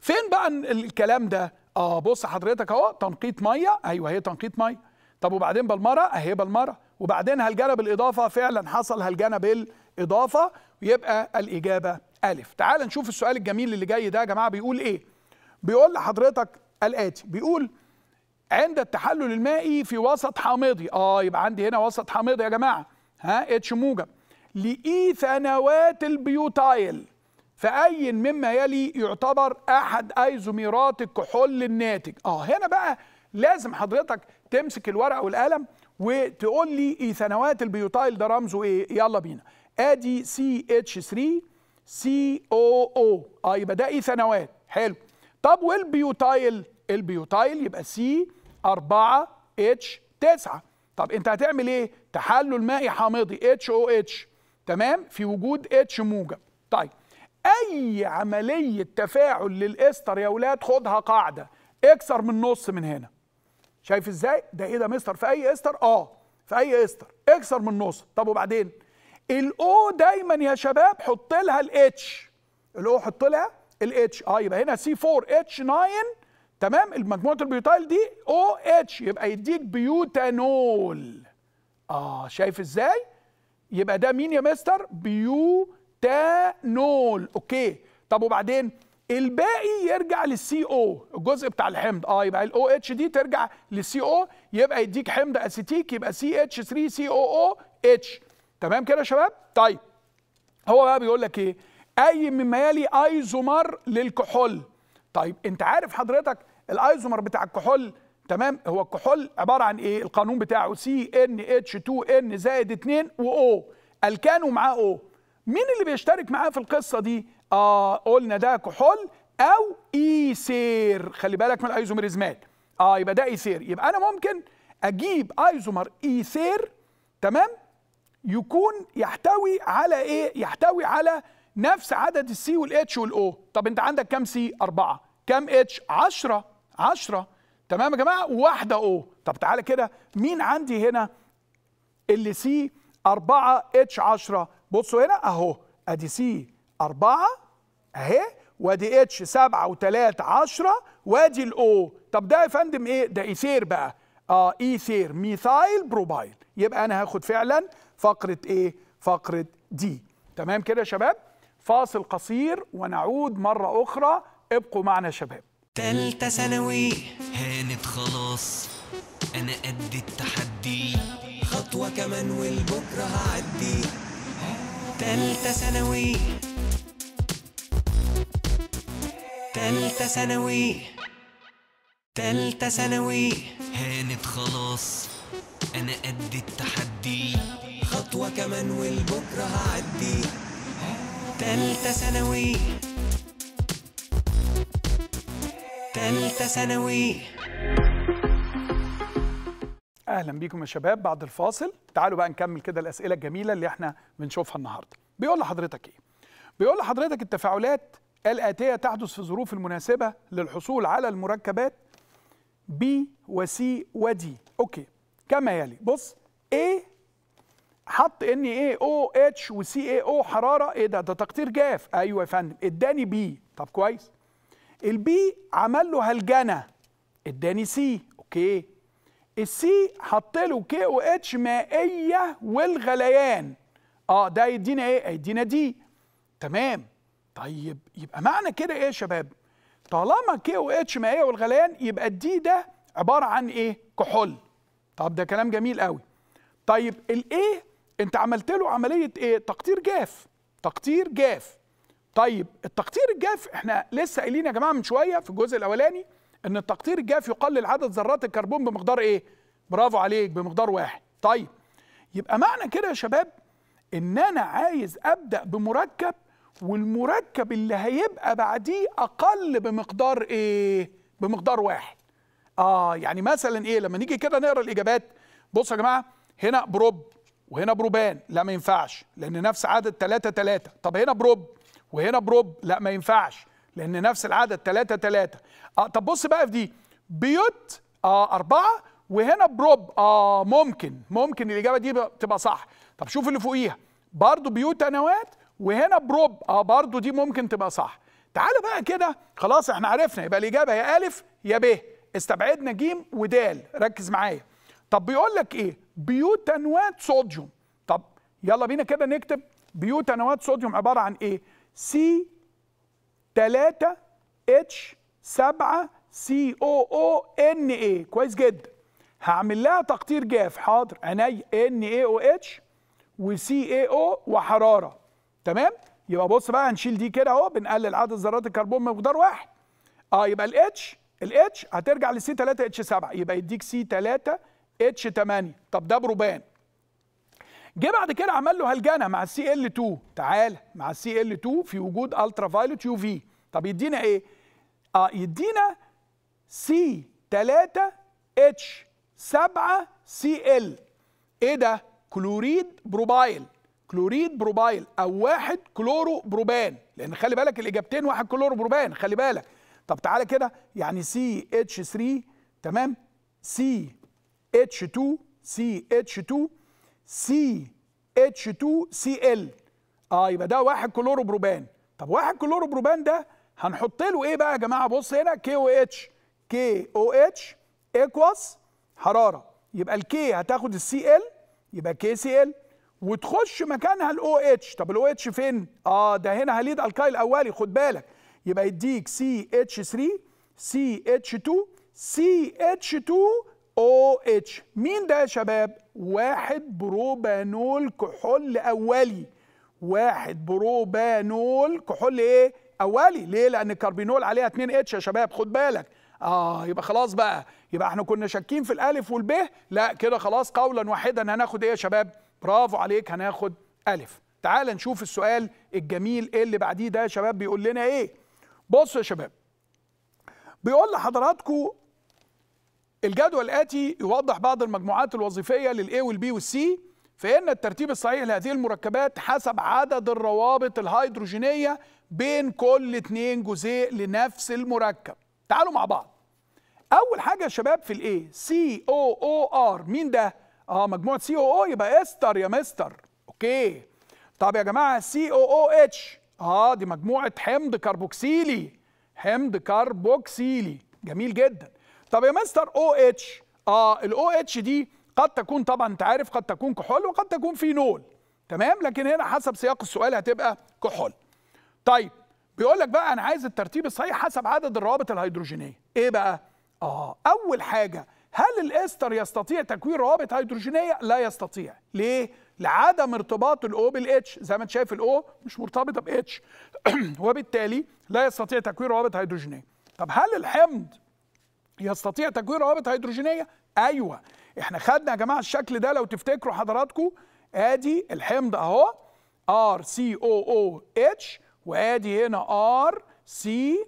فين بقى الكلام ده اه بص حضرتك اهو تنقيط ميه ايوه هي تنقيط ميه طب وبعدين بالمره اهي بالمره وبعدين هل جنب الاضافه فعلا حصل هل جنب الاضافه يبقى الاجابه ألف تعال نشوف السؤال الجميل اللي جاي ده يا جماعة بيقول إيه بيقول لحضرتك الآتي بيقول عند التحلل المائي في وسط حامضي آه يبقى عندي هنا وسط حامضي يا جماعة ها اتش موجب لإي ثانوات البيوتايل فأي مما يلي يعتبر أحد أيزوميرات الكحول الناتج آه هنا بقى لازم حضرتك تمسك الورقة والقلم وتقول لي إيثانوات البيوتايل ده رمزه إيه يلا بينا ادي سي اتش 3 سي او او اه يبقى ده ايثانوات حلو طب والبيوتايل البيوتايل يبقى سي 4 اتش 9 طب انت هتعمل ايه تحلل مائي حامضي اتش او اتش تمام في وجود اتش موجب طيب اي عمليه تفاعل للاستر يا ولاد خدها قاعده اكسر من نص من هنا شايف ازاي ده ايه ده مستر في اي استر اه في اي استر اكسر من نص طب وبعدين الاو دايما يا شباب حط لها الاتش الاو حط لها الاتش اه يبقى هنا سي 4 اتش 9 تمام المجموعه البيوتايل دي او اتش يبقى يديك بيوتانول اه شايف ازاي يبقى ده مين يا مستر بيوتانول اوكي طب وبعدين الباقي يرجع للسي او الجزء بتاع الحمض اه يبقى الاو اتش دي ترجع للسي او يبقى يديك حمض اسيتيك يبقى سي اتش 3 سي او او اتش تمام كده يا شباب طيب هو بقى بيقول لك ايه اي مما يلي ايزومر للكحول طيب انت عارف حضرتك الايزومر بتاع الكحول تمام هو الكحول عباره عن ايه القانون بتاعه سي ان اتش 2 ان زائد 2 واو الكان ومعاه او مين اللي بيشترك معاه في القصه دي اه قلنا ده كحول او ايسير خلي بالك من الايزومريزمات. اه يبقى ده ايسير يبقى انا ممكن اجيب ايزومر ايسير تمام يكون يحتوي على ايه يحتوي على نفس عدد السي والاتش والاو طب انت عندك كام سي أربعة كام اتش 10 10 تمام يا جماعه وواحده او طب تعالى كده مين عندي هنا اللي سي 4 اتش 10 بصوا هنا اهو ادي سي 4 اهي وادي اتش 7 و3 10 وادي الاو طب ده يا فندم ايه ده ايثير بقى اه ايثير ميثايل بروبايل يبقى انا هاخد فعلا فقرة ايه؟ فقرة دي تمام كده يا شباب؟ فاصل قصير ونعود مرة أخرى ابقوا معنا يا شباب تالتة ثانوي هانت خلاص أنا قد التحدي خطوة كمان والبكرة هعدي تالتة ثانوي تالتة ثانوي تالتة ثانوي هانت خلاص انا قد التحدي خطوة كمان والبكرة هعدي تالتة ثانوي تالتة ثانوي اهلا بيكم يا شباب بعد الفاصل تعالوا بقى نكمل كده الاسئله الجميله اللي احنا بنشوفها النهارده بيقول لحضرتك ايه بيقول لحضرتك التفاعلات الاتيه تحدث في ظروف المناسبه للحصول على المركبات بي وسي ودي اوكي كما يلي بص A حط ان اي او اتش وسي اي او حراره ايه ده ده تقطير جاف ايوه يا فندم اداني بي طب كويس البي عمل له هلجنه اداني سي اوكي السي حط له كي او اتش مائيه والغليان اه ده يدينا ايه يدينا دي تمام طيب يبقى معنى كده ايه يا شباب طالما كي او اتش مائيه والغليان يبقى الدي ده عباره عن ايه كحول طب ده كلام جميل قوي طيب الايه انت عملت له عمليه ايه تقطير جاف تقطير جاف طيب التقطير الجاف احنا لسه قايلين يا جماعه من شويه في الجزء الاولاني ان التقطير الجاف يقلل عدد ذرات الكربون بمقدار ايه برافو عليك بمقدار واحد طيب يبقى معنى كده يا شباب ان انا عايز ابدا بمركب والمركب اللي هيبقى بعديه اقل بمقدار ايه بمقدار واحد اه يعني مثلا ايه لما نيجي كده نقرا الاجابات بصوا يا جماعه هنا بروب وهنا بروبان لا ما ينفعش لان نفس عدد 3 3 طب هنا بروب وهنا بروب لا ما ينفعش لان نفس العدد 3 3 آه طب بص بقى في دي بيوت آه 4 وهنا بروب اه ممكن ممكن الاجابه دي تبقى صح طب شوف اللي فوقيها برضو بيوت انوات وهنا بروب اه برضو دي ممكن تبقى صح تعال بقى كده خلاص احنا عرفنا يبقى الاجابه يا الف يا ب استبعدنا جيم ودال ركز معايا طب بيقول لك ايه بيوتانوات صوديوم طب يلا بينا كده نكتب بيوتانوات صوديوم عباره عن ايه سي 3 اتش 7 سي او او ان اي كويس جدا هعمل لها تقطير جاف حاضر عيني ان اي او اتش وسي اي او وحراره تمام يبقى بص بقى هنشيل دي كده اهو بنقلل عدد ذرات الكربون بمقدار واحد اه يبقى الاتش الاتش هترجع لسي 3 اتش 7 يبقى يديك سي 3 اتش 8 طب ده بروبان جه بعد كده عمل له هلجنه مع السي ال 2 تعالى مع السي ال 2 في وجود الترا فايلوت يو في طب يدينا ايه؟ اه يدينا سي 3 اتش 7 سي ال ايه ده؟ كلوريد بروبايل كلوريد بروبايل او واحد كلورو بروبان لان خلي بالك الاجابتين واحد كلورو بروبان خلي بالك طب تعالى كده يعني سي اتش 3 تمام سي اتش 2 سي اتش 2 سي اتش 2 سي ال اه يبقى ده واحد كلوروبروبان طب واحد كلوروبروبان ده هنحط له ايه بقى يا جماعه بص هنا كي او اتش كي او اتش ايكوس حراره يبقى الكي هتاخد السي ال يبقى كي سي ال وتخش مكانها الاو اتش طب الاو اتش فين اه ده هنا هليد الكايل اولي خد بالك يبقى يديك سي اتش 3 سي اتش 2 سي اتش 2 او اتش مين ده يا شباب واحد بروبانول كحول اولي واحد بروبانول كحول ايه اولي ليه لان الكربينول عليها 2 اتش يا شباب خد بالك اه يبقى خلاص بقى يبقى احنا كنا شاكين في الالف والب لا كده خلاص قولا واحدا هناخد ايه يا شباب برافو عليك هناخد الف تعال نشوف السؤال الجميل اللي بعديه ده يا شباب بيقول لنا ايه بصوا يا شباب بيقول لحضراتكم الجدول الآتي يوضح بعض المجموعات الوظيفية للاي والبي والسي فإن الترتيب الصحيح لهذه المركبات حسب عدد الروابط الهيدروجينية بين كل اثنين جزيء لنفس المركب تعالوا مع بعض أول حاجة يا شباب في سي او او ار مين ده؟ اه مجموعة سي او او يبقى استر يا مستر اوكي طب يا جماعة سي او او اتش اه دي مجموعه حمض كربوكسيلي حمض كربوكسيلي جميل جدا طب يا مستر او اتش اه الاو اتش دي قد تكون طبعا انت عارف قد تكون كحول وقد تكون فينول تمام لكن هنا حسب سياق السؤال هتبقى كحول طيب بيقول لك بقى انا عايز الترتيب الصحيح حسب عدد الروابط الهيدروجينيه ايه بقى اه اول حاجه هل الاستر يستطيع تكوين روابط هيدروجينيه لا يستطيع ليه لعدم ارتباط الاو بالاتش زي ما انت شايف الاو مش مرتبطه باتش (clears throat) وبالتالي لا يستطيع تكوين روابط هيدروجينيه طب هل الحمض يستطيع تكوين روابط هيدروجينيه ايوه احنا خدنا يا جماعه الشكل ده لو تفتكروا حضراتكم ادي الحمض اهو ار سي او او اتش وادي هنا ار سي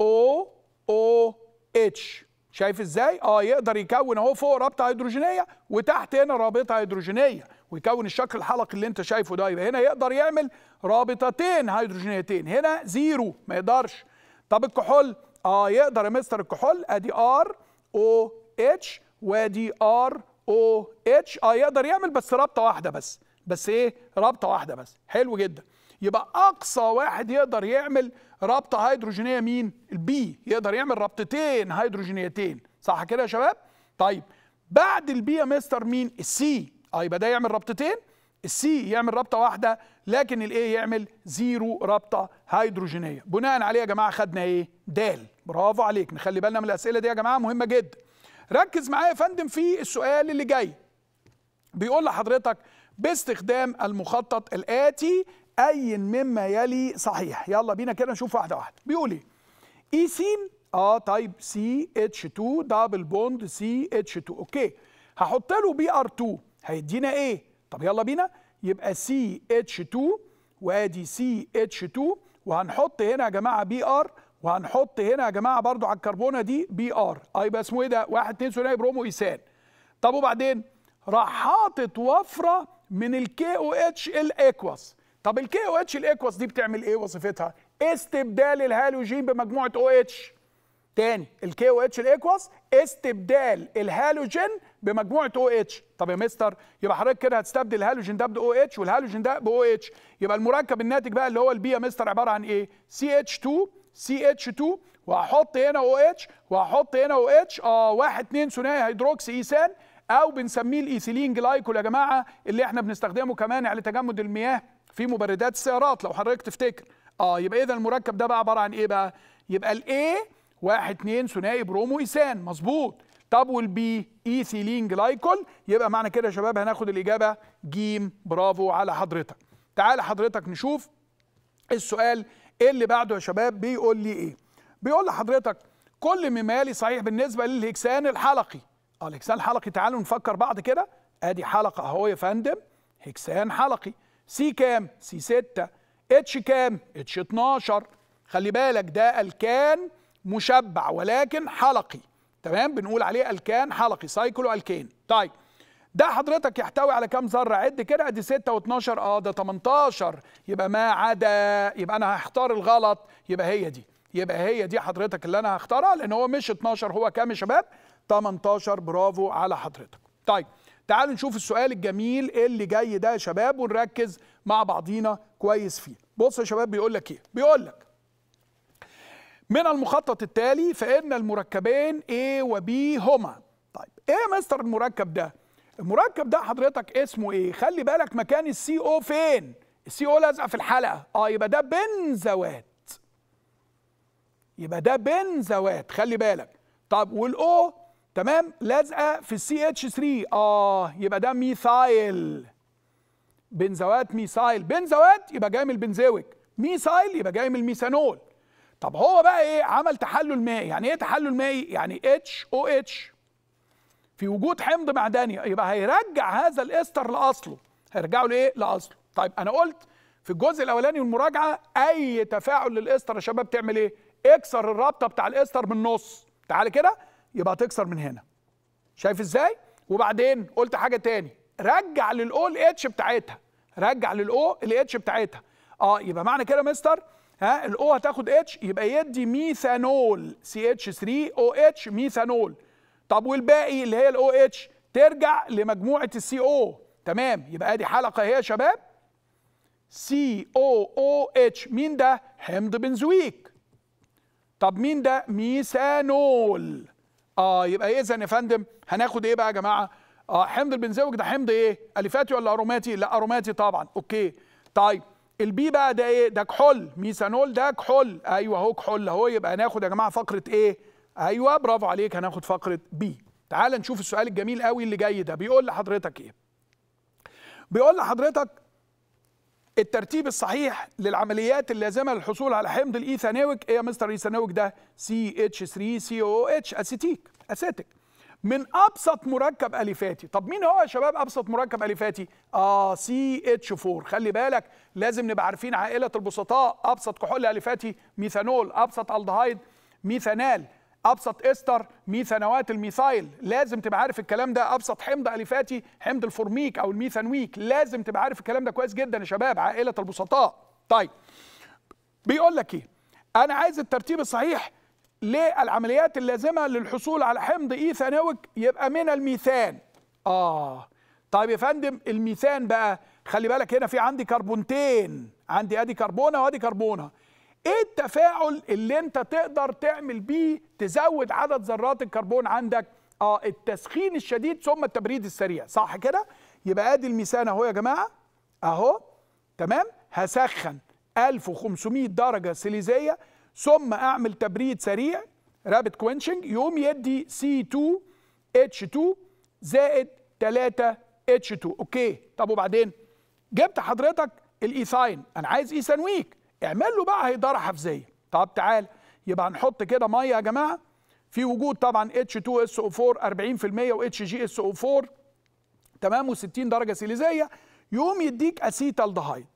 او او اتش شايف ازاي اه يقدر يكون اهو فوق رابطه هيدروجينيه وتحت هنا رابطه هيدروجينيه ويكون الشكل الحلقي اللي انت شايفه ده يبقى هنا يقدر يعمل رابطتين هيدروجينيتين هنا زيرو ما يقدرش طب الكحول اه يقدر يا مستر الكحول ادي ار او اتش وادي ار او اتش اه يقدر يعمل بس رابطه واحده بس بس ايه رابطه واحده بس حلو جدا يبقى اقصى واحد يقدر يعمل رابطه هيدروجينيه مين البي يقدر يعمل رابطتين هيدروجينيتين صح كده يا شباب طيب بعد البي يا مستر مين السي اه يبقى ده يعمل رابطتين السي يعمل رابطه واحده لكن الاي يعمل زيرو رابطه هيدروجينيه بناء عليه يا جماعه خدنا ايه دال برافو عليك نخلي بالنا من الاسئله دي يا جماعه مهمه جدا ركز معايا يا فندم في السؤال اللي جاي بيقول لحضرتك باستخدام المخطط الاتي اي مما يلي صحيح يلا بينا كده نشوف واحده واحده بيقول ايه اي e اه طيب سي اتش 2 دبل بوند سي اتش 2 اوكي هحط له بي ار 2 هيدينا ايه طب يلا بينا يبقى سي اتش 2 وادي سي اتش 2 وهنحط هنا يا جماعه بي ار وهنحط هنا يا جماعه برضو على الكربونه دي بي ار هيبقى اسمه ايه ده واحد اثنين ثنائي برومو ايثان طب وبعدين راح حاطط وفره من الكي او اتش الاكوس طب الكي او اتش الاكوس دي بتعمل ايه وظيفتها استبدال الهالوجين بمجموعه او اتش تاني الكي او اتش الاكوس استبدال الهالوجين بمجموعه او اتش طب يا مستر يبقى حضرتك كده هتستبدل الهالوجين ده باو اتش والهالوجين ده باو اتش يبقى المركب الناتج بقى اللي هو البي يا مستر عباره عن ايه سي اتش 2 سي اتش 2 وهحط هنا او اتش وهحط هنا او اتش اه واحد اثنين ثنائي هيدروكسي ايثان او بنسميه الايثيلين جلايكول يا جماعه اللي احنا بنستخدمه كمانع لتجمد المياه في مبردات السيارات لو حضرتك تفتكر اه يبقى اذا المركب ده بقى عباره عن ايه بقى يبقى الاي واحد اثنين ثنائي برومو ايثان مظبوط طب والبي ايثيلين جلايكول يبقى معنى كده يا شباب هناخد الاجابه جيم برافو على حضرتك تعال حضرتك نشوف السؤال اللي بعده يا شباب بيقول لي ايه بيقول لحضرتك كل ممالي صحيح بالنسبه للهكسان الحلقي اه الهكسان الحلقي تعالوا نفكر بعض كده ادي حلقه اهو يا فندم هكسان حلقي سي كام سي 6 اتش كام اتش 12 خلي بالك ده الكان مشبع ولكن حلقي تمام بنقول عليه الكان حلقي سايكلو الكين طيب ده حضرتك يحتوي على كام ذره عد كده ادي 6 و12 اه ده 18 يبقى ما عدا يبقى انا هختار الغلط يبقى هي دي يبقى هي دي حضرتك اللي انا هختارها لان هو مش 12 هو كام يا شباب 18 برافو على حضرتك طيب تعالوا نشوف السؤال الجميل اللي جاي ده يا شباب ونركز مع بعضينا كويس فيه بص يا شباب بيقول لك ايه بيقول لك من المخطط التالي فإن المركبين A و B هما طيب إيه مستر المركب ده؟ المركب ده حضرتك اسمه إيه؟ خلي بالك مكان السي أو فين؟ السي أو لازقة في الحلقة آه يبقى ده بنزوات يبقى ده بنزوات خلي بالك طب والأو تمام لازقة في السي اتش 3 آه يبقى ده ميثايل بنزوات ميثايل بنزوات يبقى جاي من البنزويك ميثايل يبقى جاي من الميثانول طب هو بقى ايه عمل تحلل مائي يعني ايه تحلل مائي يعني اتش او اتش في وجود حمض معدني يبقى هيرجع هذا الاستر لاصله هيرجعه لايه لاصله طيب انا قلت في الجزء الاولاني من المراجعه اي تفاعل للاستر يا شباب تعمل ايه اكسر الرابطه بتاع الاستر من النص تعالى كده يبقى تكسر من هنا شايف ازاي وبعدين قلت حاجه تاني رجع للاو الاتش بتاعتها رجع للاو الاتش بتاعتها اه يبقى معنى كده مستر ها الاو هتاخد اتش يبقى يدي ميثانول سي اتش 3 او اتش ميثانول طب والباقي اللي هي الاو اتش ترجع لمجموعه السي او تمام يبقى ادي حلقه اهي يا شباب سي او او اتش مين ده حمض بنزويك طب مين ده ميثانول اه يبقى إيه اذا يا فندم هناخد ايه بقى يا جماعه اه حمض البنزويك ده حمض ايه اليفاتي ولا اروماتي لا اروماتي طبعا اوكي طيب البي بقى ده ايه ده كحول ميثانول ده كحول ايوه اهو كحول اهو يبقى هناخد يا جماعه فقره ايه ايوه برافو عليك هناخد فقره بي تعال نشوف السؤال الجميل قوي اللي جاي ده بيقول لحضرتك ايه بيقول لحضرتك الترتيب الصحيح للعمليات اللازمه للحصول على حمض الايثانويك ايه يا مستر ايثانويك ده سي اتش 3 سي او اتش اسيتيك اسيتيك من ابسط مركب الفاتي طب مين هو يا شباب ابسط مركب الفاتي اه سي اتش 4 خلي بالك لازم نبقى عارفين عائله البسطاء ابسط كحول الفاتي ميثانول ابسط الدهايد ميثانال ابسط استر ميثانوات الميثايل لازم تبقى عارف الكلام ده ابسط حمض الفاتي حمض الفورميك او الميثانويك لازم تبقى عارف الكلام ده كويس جدا يا شباب عائله البسطاء طيب بيقول لك ايه انا عايز الترتيب الصحيح للعمليات اللازمة للحصول على حمض إي ثانوك يبقى من الميثان آه طيب يا فندم الميثان بقى خلي بالك هنا في عندي كربونتين عندي ادي كربونه وادي كربونه ايه التفاعل اللي انت تقدر تعمل بيه تزود عدد ذرات الكربون عندك اه التسخين الشديد ثم التبريد السريع صح كده يبقى ادي الميثان اهو يا جماعه اهو تمام هسخن 1500 درجه سيليزيه ثم اعمل تبريد سريع رابت كوينشنج يقوم يدي C2H2 زائد 3H2 اوكي طب وبعدين جبت حضرتك الايثاين e انا عايز ايثانويك e اعمل له بقى هيدره حفزيه طب تعال يبقى هنحط كده ميه يا جماعه في وجود طبعا H2SO4 40% و او 4 تمام و60 درجه سيليزيه يقوم يديك اسيتالدهايد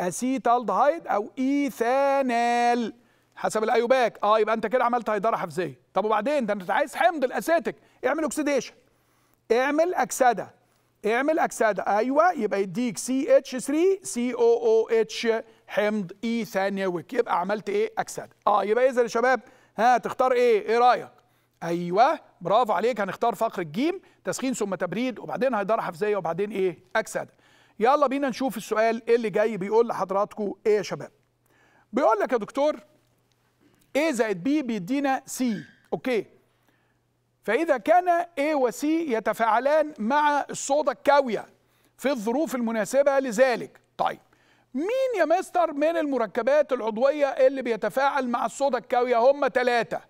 اسيتالدهايد او ايثانال حسب الايوباك اه يبقى انت كده عملت هيدره حفزيه طب وبعدين ده انت عايز حمض الاسيتك اعمل اكسديشن اعمل اكسده اعمل اكسده ايوه يبقى يديك سي اتش 3 سي او او اتش حمض اي e ثانويك يبقى عملت ايه اكسده اه يبقى اذا يا شباب ها تختار ايه ايه رايك ايوه برافو عليك هنختار فقر الجيم تسخين ثم تبريد وبعدين هيدره حفزيه وبعدين ايه اكسده يلا بينا نشوف السؤال اللي جاي بيقول لحضراتكم ايه يا شباب بيقول لك يا دكتور A زائد B بيدينا C أوكي فإذا كان A و C يتفاعلان مع الصودا الكاوية في الظروف المناسبة لذلك طيب مين يا مستر من المركبات العضوية اللي بيتفاعل مع الصودا الكاوية هم تلاتة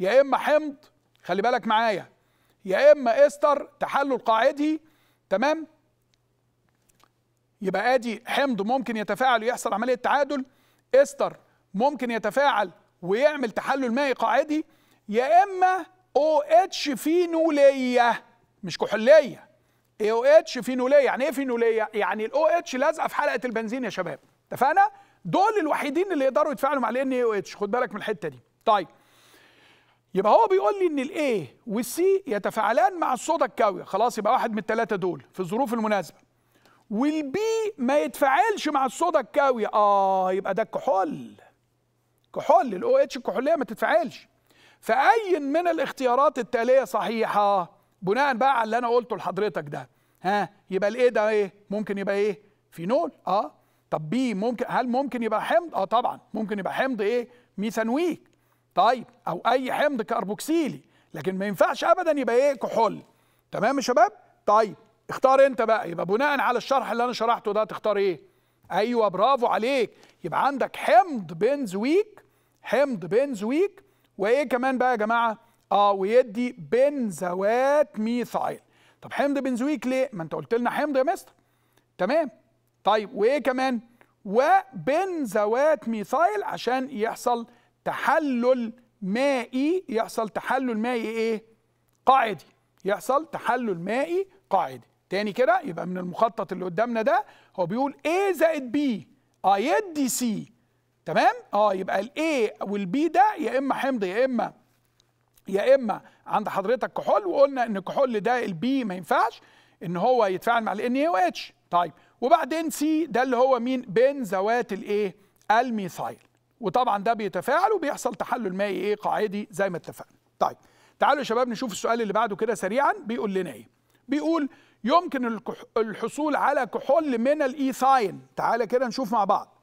يا إما حمض خلي بالك معايا يا إما إستر تحلل قاعدي تمام يبقى ادي حمض ممكن يتفاعل ويحصل عمليه تعادل استر ممكن يتفاعل ويعمل تحلل مائي قاعدي يا اما او اتش فينوليه مش كحوليه او اتش فينوليه يعني ايه فينوليه يعني الاو اتش لازقه في حلقه البنزين يا شباب اتفقنا دول الوحيدين اللي يقدروا يتفاعلوا مع الان إيه او اتش خد بالك من الحته دي طيب يبقى هو بيقول لي ان الاي والسي يتفاعلان مع الصودا الكاويه خلاص يبقى واحد من الثلاثه دول في الظروف المناسبه والبي ما يتفاعلش مع الصودا الكاويه اه يبقى ده الكحول كحول الاو اتش الكحوليه ما تتفعلش فاي من الاختيارات التاليه صحيحه بناء بقى على اللي انا قلته لحضرتك ده ها يبقى الايه ده ايه ممكن يبقى ايه فينول اه طب بي ممكن هل ممكن يبقى حمض اه طبعا ممكن يبقى حمض ايه ميثانويك طيب او اي حمض كربوكسيلي لكن ما ينفعش ابدا يبقى ايه كحول تمام يا شباب طيب اختار انت بقى يبقى بناء على الشرح اللي انا شرحته ده تختار ايه ايوه برافو عليك يبقى عندك حمض بنزويك حمض بنزويك وايه كمان بقى يا جماعه اه ويدي بنزوات ميثايل طب حمض بنزويك ليه ما انت قلت لنا حمض يا مستر تمام طيب وايه كمان وبنزوات ميثايل عشان يحصل تحلل مائي يحصل تحلل مائي ايه قاعدي يحصل تحلل مائي قاعدي تاني كده يبقى من المخطط اللي قدامنا ده هو بيقول A زائد B اه يدي C تمام اه يبقى الاي والبي ده يا اما حمض يا اما يا اما عند حضرتك كحول وقلنا ان الكحول ده البي ما ينفعش ان هو يتفاعل مع الان اي اتش طيب وبعدين سي ده اللي هو مين بنزوات الايه الميثايل وطبعا ده بيتفاعل وبيحصل تحلل مائي ايه قاعدي زي ما اتفقنا طيب تعالوا يا شباب نشوف السؤال اللي بعده كده سريعا بيقول لنا ايه بيقول يمكن الحصول على كحول من الايثاين e تعالى كده نشوف مع بعض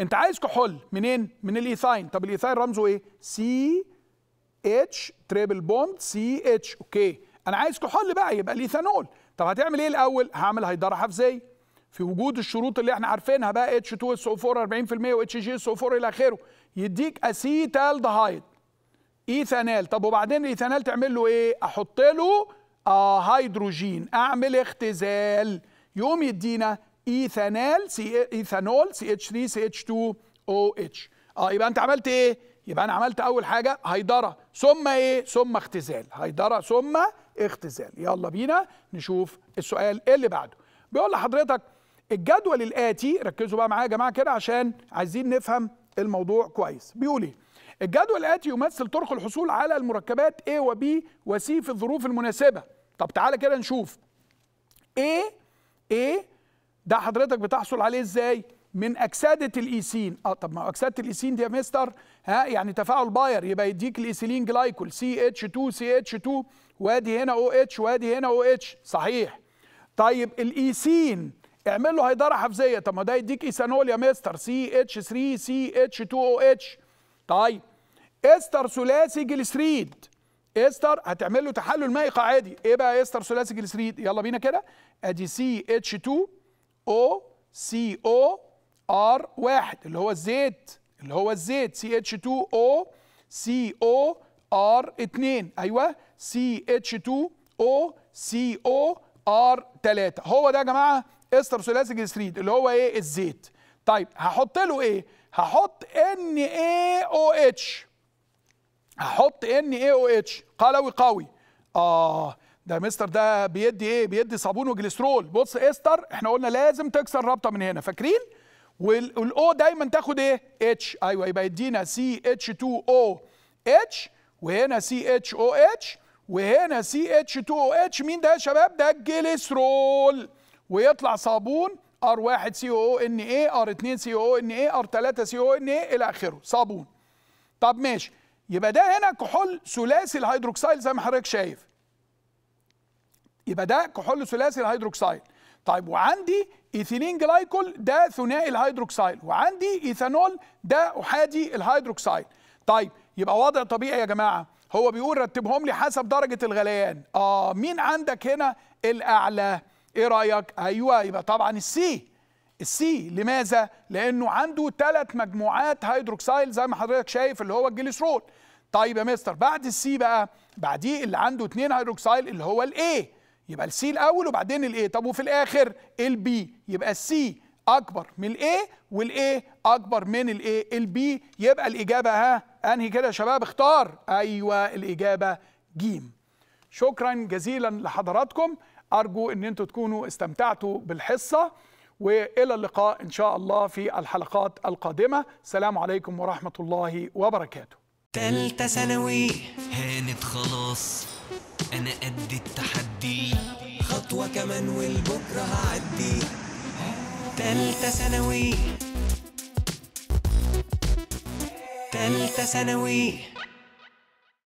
انت عايز كحول منين من الايثاين طب الايثاين رمزه ايه سي اتش تريبل بوند سي اتش اوكي انا عايز كحول بقى يبقى الايثانول طب هتعمل ايه الاول هعمل هيدره حفزيه في وجود الشروط اللي احنا عارفينها بقى اتش 2 اس او 4 40% واتش جي اس او 4 الى اخره يديك اسيتالدهايد ايثانال طب وبعدين الايثانال تعمل له ايه احط له آه هيدروجين اعمل اختزال يقوم يدينا ايثانال سي إيه، ايثانول سي اتش 3 سي اتش 2 او اتش اه يبقى انت عملت ايه يبقى انا عملت اول حاجه هيدره ثم ايه ثم اختزال هيدره ثم اختزال يلا بينا نشوف السؤال اللي بعده بيقول لحضرتك الجدول الاتي ركزوا بقى معايا يا جماعه كده عشان عايزين نفهم الموضوع كويس بيقول ايه الجدول الاتي يمثل طرق الحصول على المركبات A و B و C في الظروف المناسبه طب تعالى كده نشوف A A ده حضرتك بتحصل عليه ازاي من اكسده الايسين اه طب ما اكسده الايسين دي يا مستر ها يعني تفاعل باير يبقى يديك الايسيلين جلايكول سي اتش 2 سي اتش 2 وادي هنا او اتش وادي هنا او اتش صحيح طيب الايسين اعمل له هيدره حفظيه طب ما ده يديك ايثانول يا مستر سي اتش 3 سي اتش 2 او اتش طيب استر ثلاثي جليسريد استر هتعمل له تحلل مائي قاعدي ايه بقى استر ثلاثي جليسريد يلا بينا كده ادي سي اتش 2 او سي او ار واحد اللي هو الزيت اللي هو الزيت سي اتش 2 او سي او ار 2 ايوه سي اتش 2 او سي او ار 3 هو ده يا جماعه استر ثلاثي جليسريد اللي هو ايه الزيت طيب هحط له ايه هحط ان اي او اتش هحط ان اي او اتش قلوي قوي اه ده مستر ده بيدي ايه بيدي صابون وجليسترول بص استر إيه احنا قلنا لازم تكسر رابطه من هنا فاكرين والاو دايما تاخد ايه اتش ايوه يبقى يدينا سي اتش 2 او اتش وهنا سي اتش او اتش وهنا سي اتش 2 او اتش مين ده يا شباب ده الجليسترول ويطلع صابون ار 1 سي او ان اي ار 2 سي او ان اي ار 3 سي او ان اي الى اخره صابون طب ماشي يبقى ده هنا كحول ثلاثي الهيدروكسيل زي ما حضرتك شايف يبقى ده كحول ثلاثي الهيدروكسيل طيب وعندي ايثيلين جلايكول ده ثنائي الهيدروكسيل وعندي ايثانول ده احادي الهيدروكسيل طيب يبقى وضع طبيعي يا جماعه هو بيقول رتبهم لي حسب درجه الغليان اه مين عندك هنا الاعلى ايه رايك ايوه يبقى طبعا السي السي لماذا لانه عنده ثلاث مجموعات هيدروكسيل زي ما حضرتك شايف اللي هو الجليسرول طيب يا مستر بعد السي بقى بعديه اللي عنده اثنين هيدروكسيل اللي هو الاي يبقى السي الاول وبعدين الاي طب وفي الاخر البي يبقى السي اكبر من الاي والاي اكبر من الاي البي يبقى الاجابه ها انهي كده يا شباب اختار ايوه الاجابه جيم شكرا جزيلا لحضراتكم ارجو ان انتم تكونوا استمتعتوا بالحصه والى اللقاء ان شاء الله في الحلقات القادمه سلام عليكم ورحمه الله وبركاته تالتة ثانوي هانت خلاص انا قد التحدي خطوة كمان والبكرة هعدي تالتة ثانوي تالتة ثانوي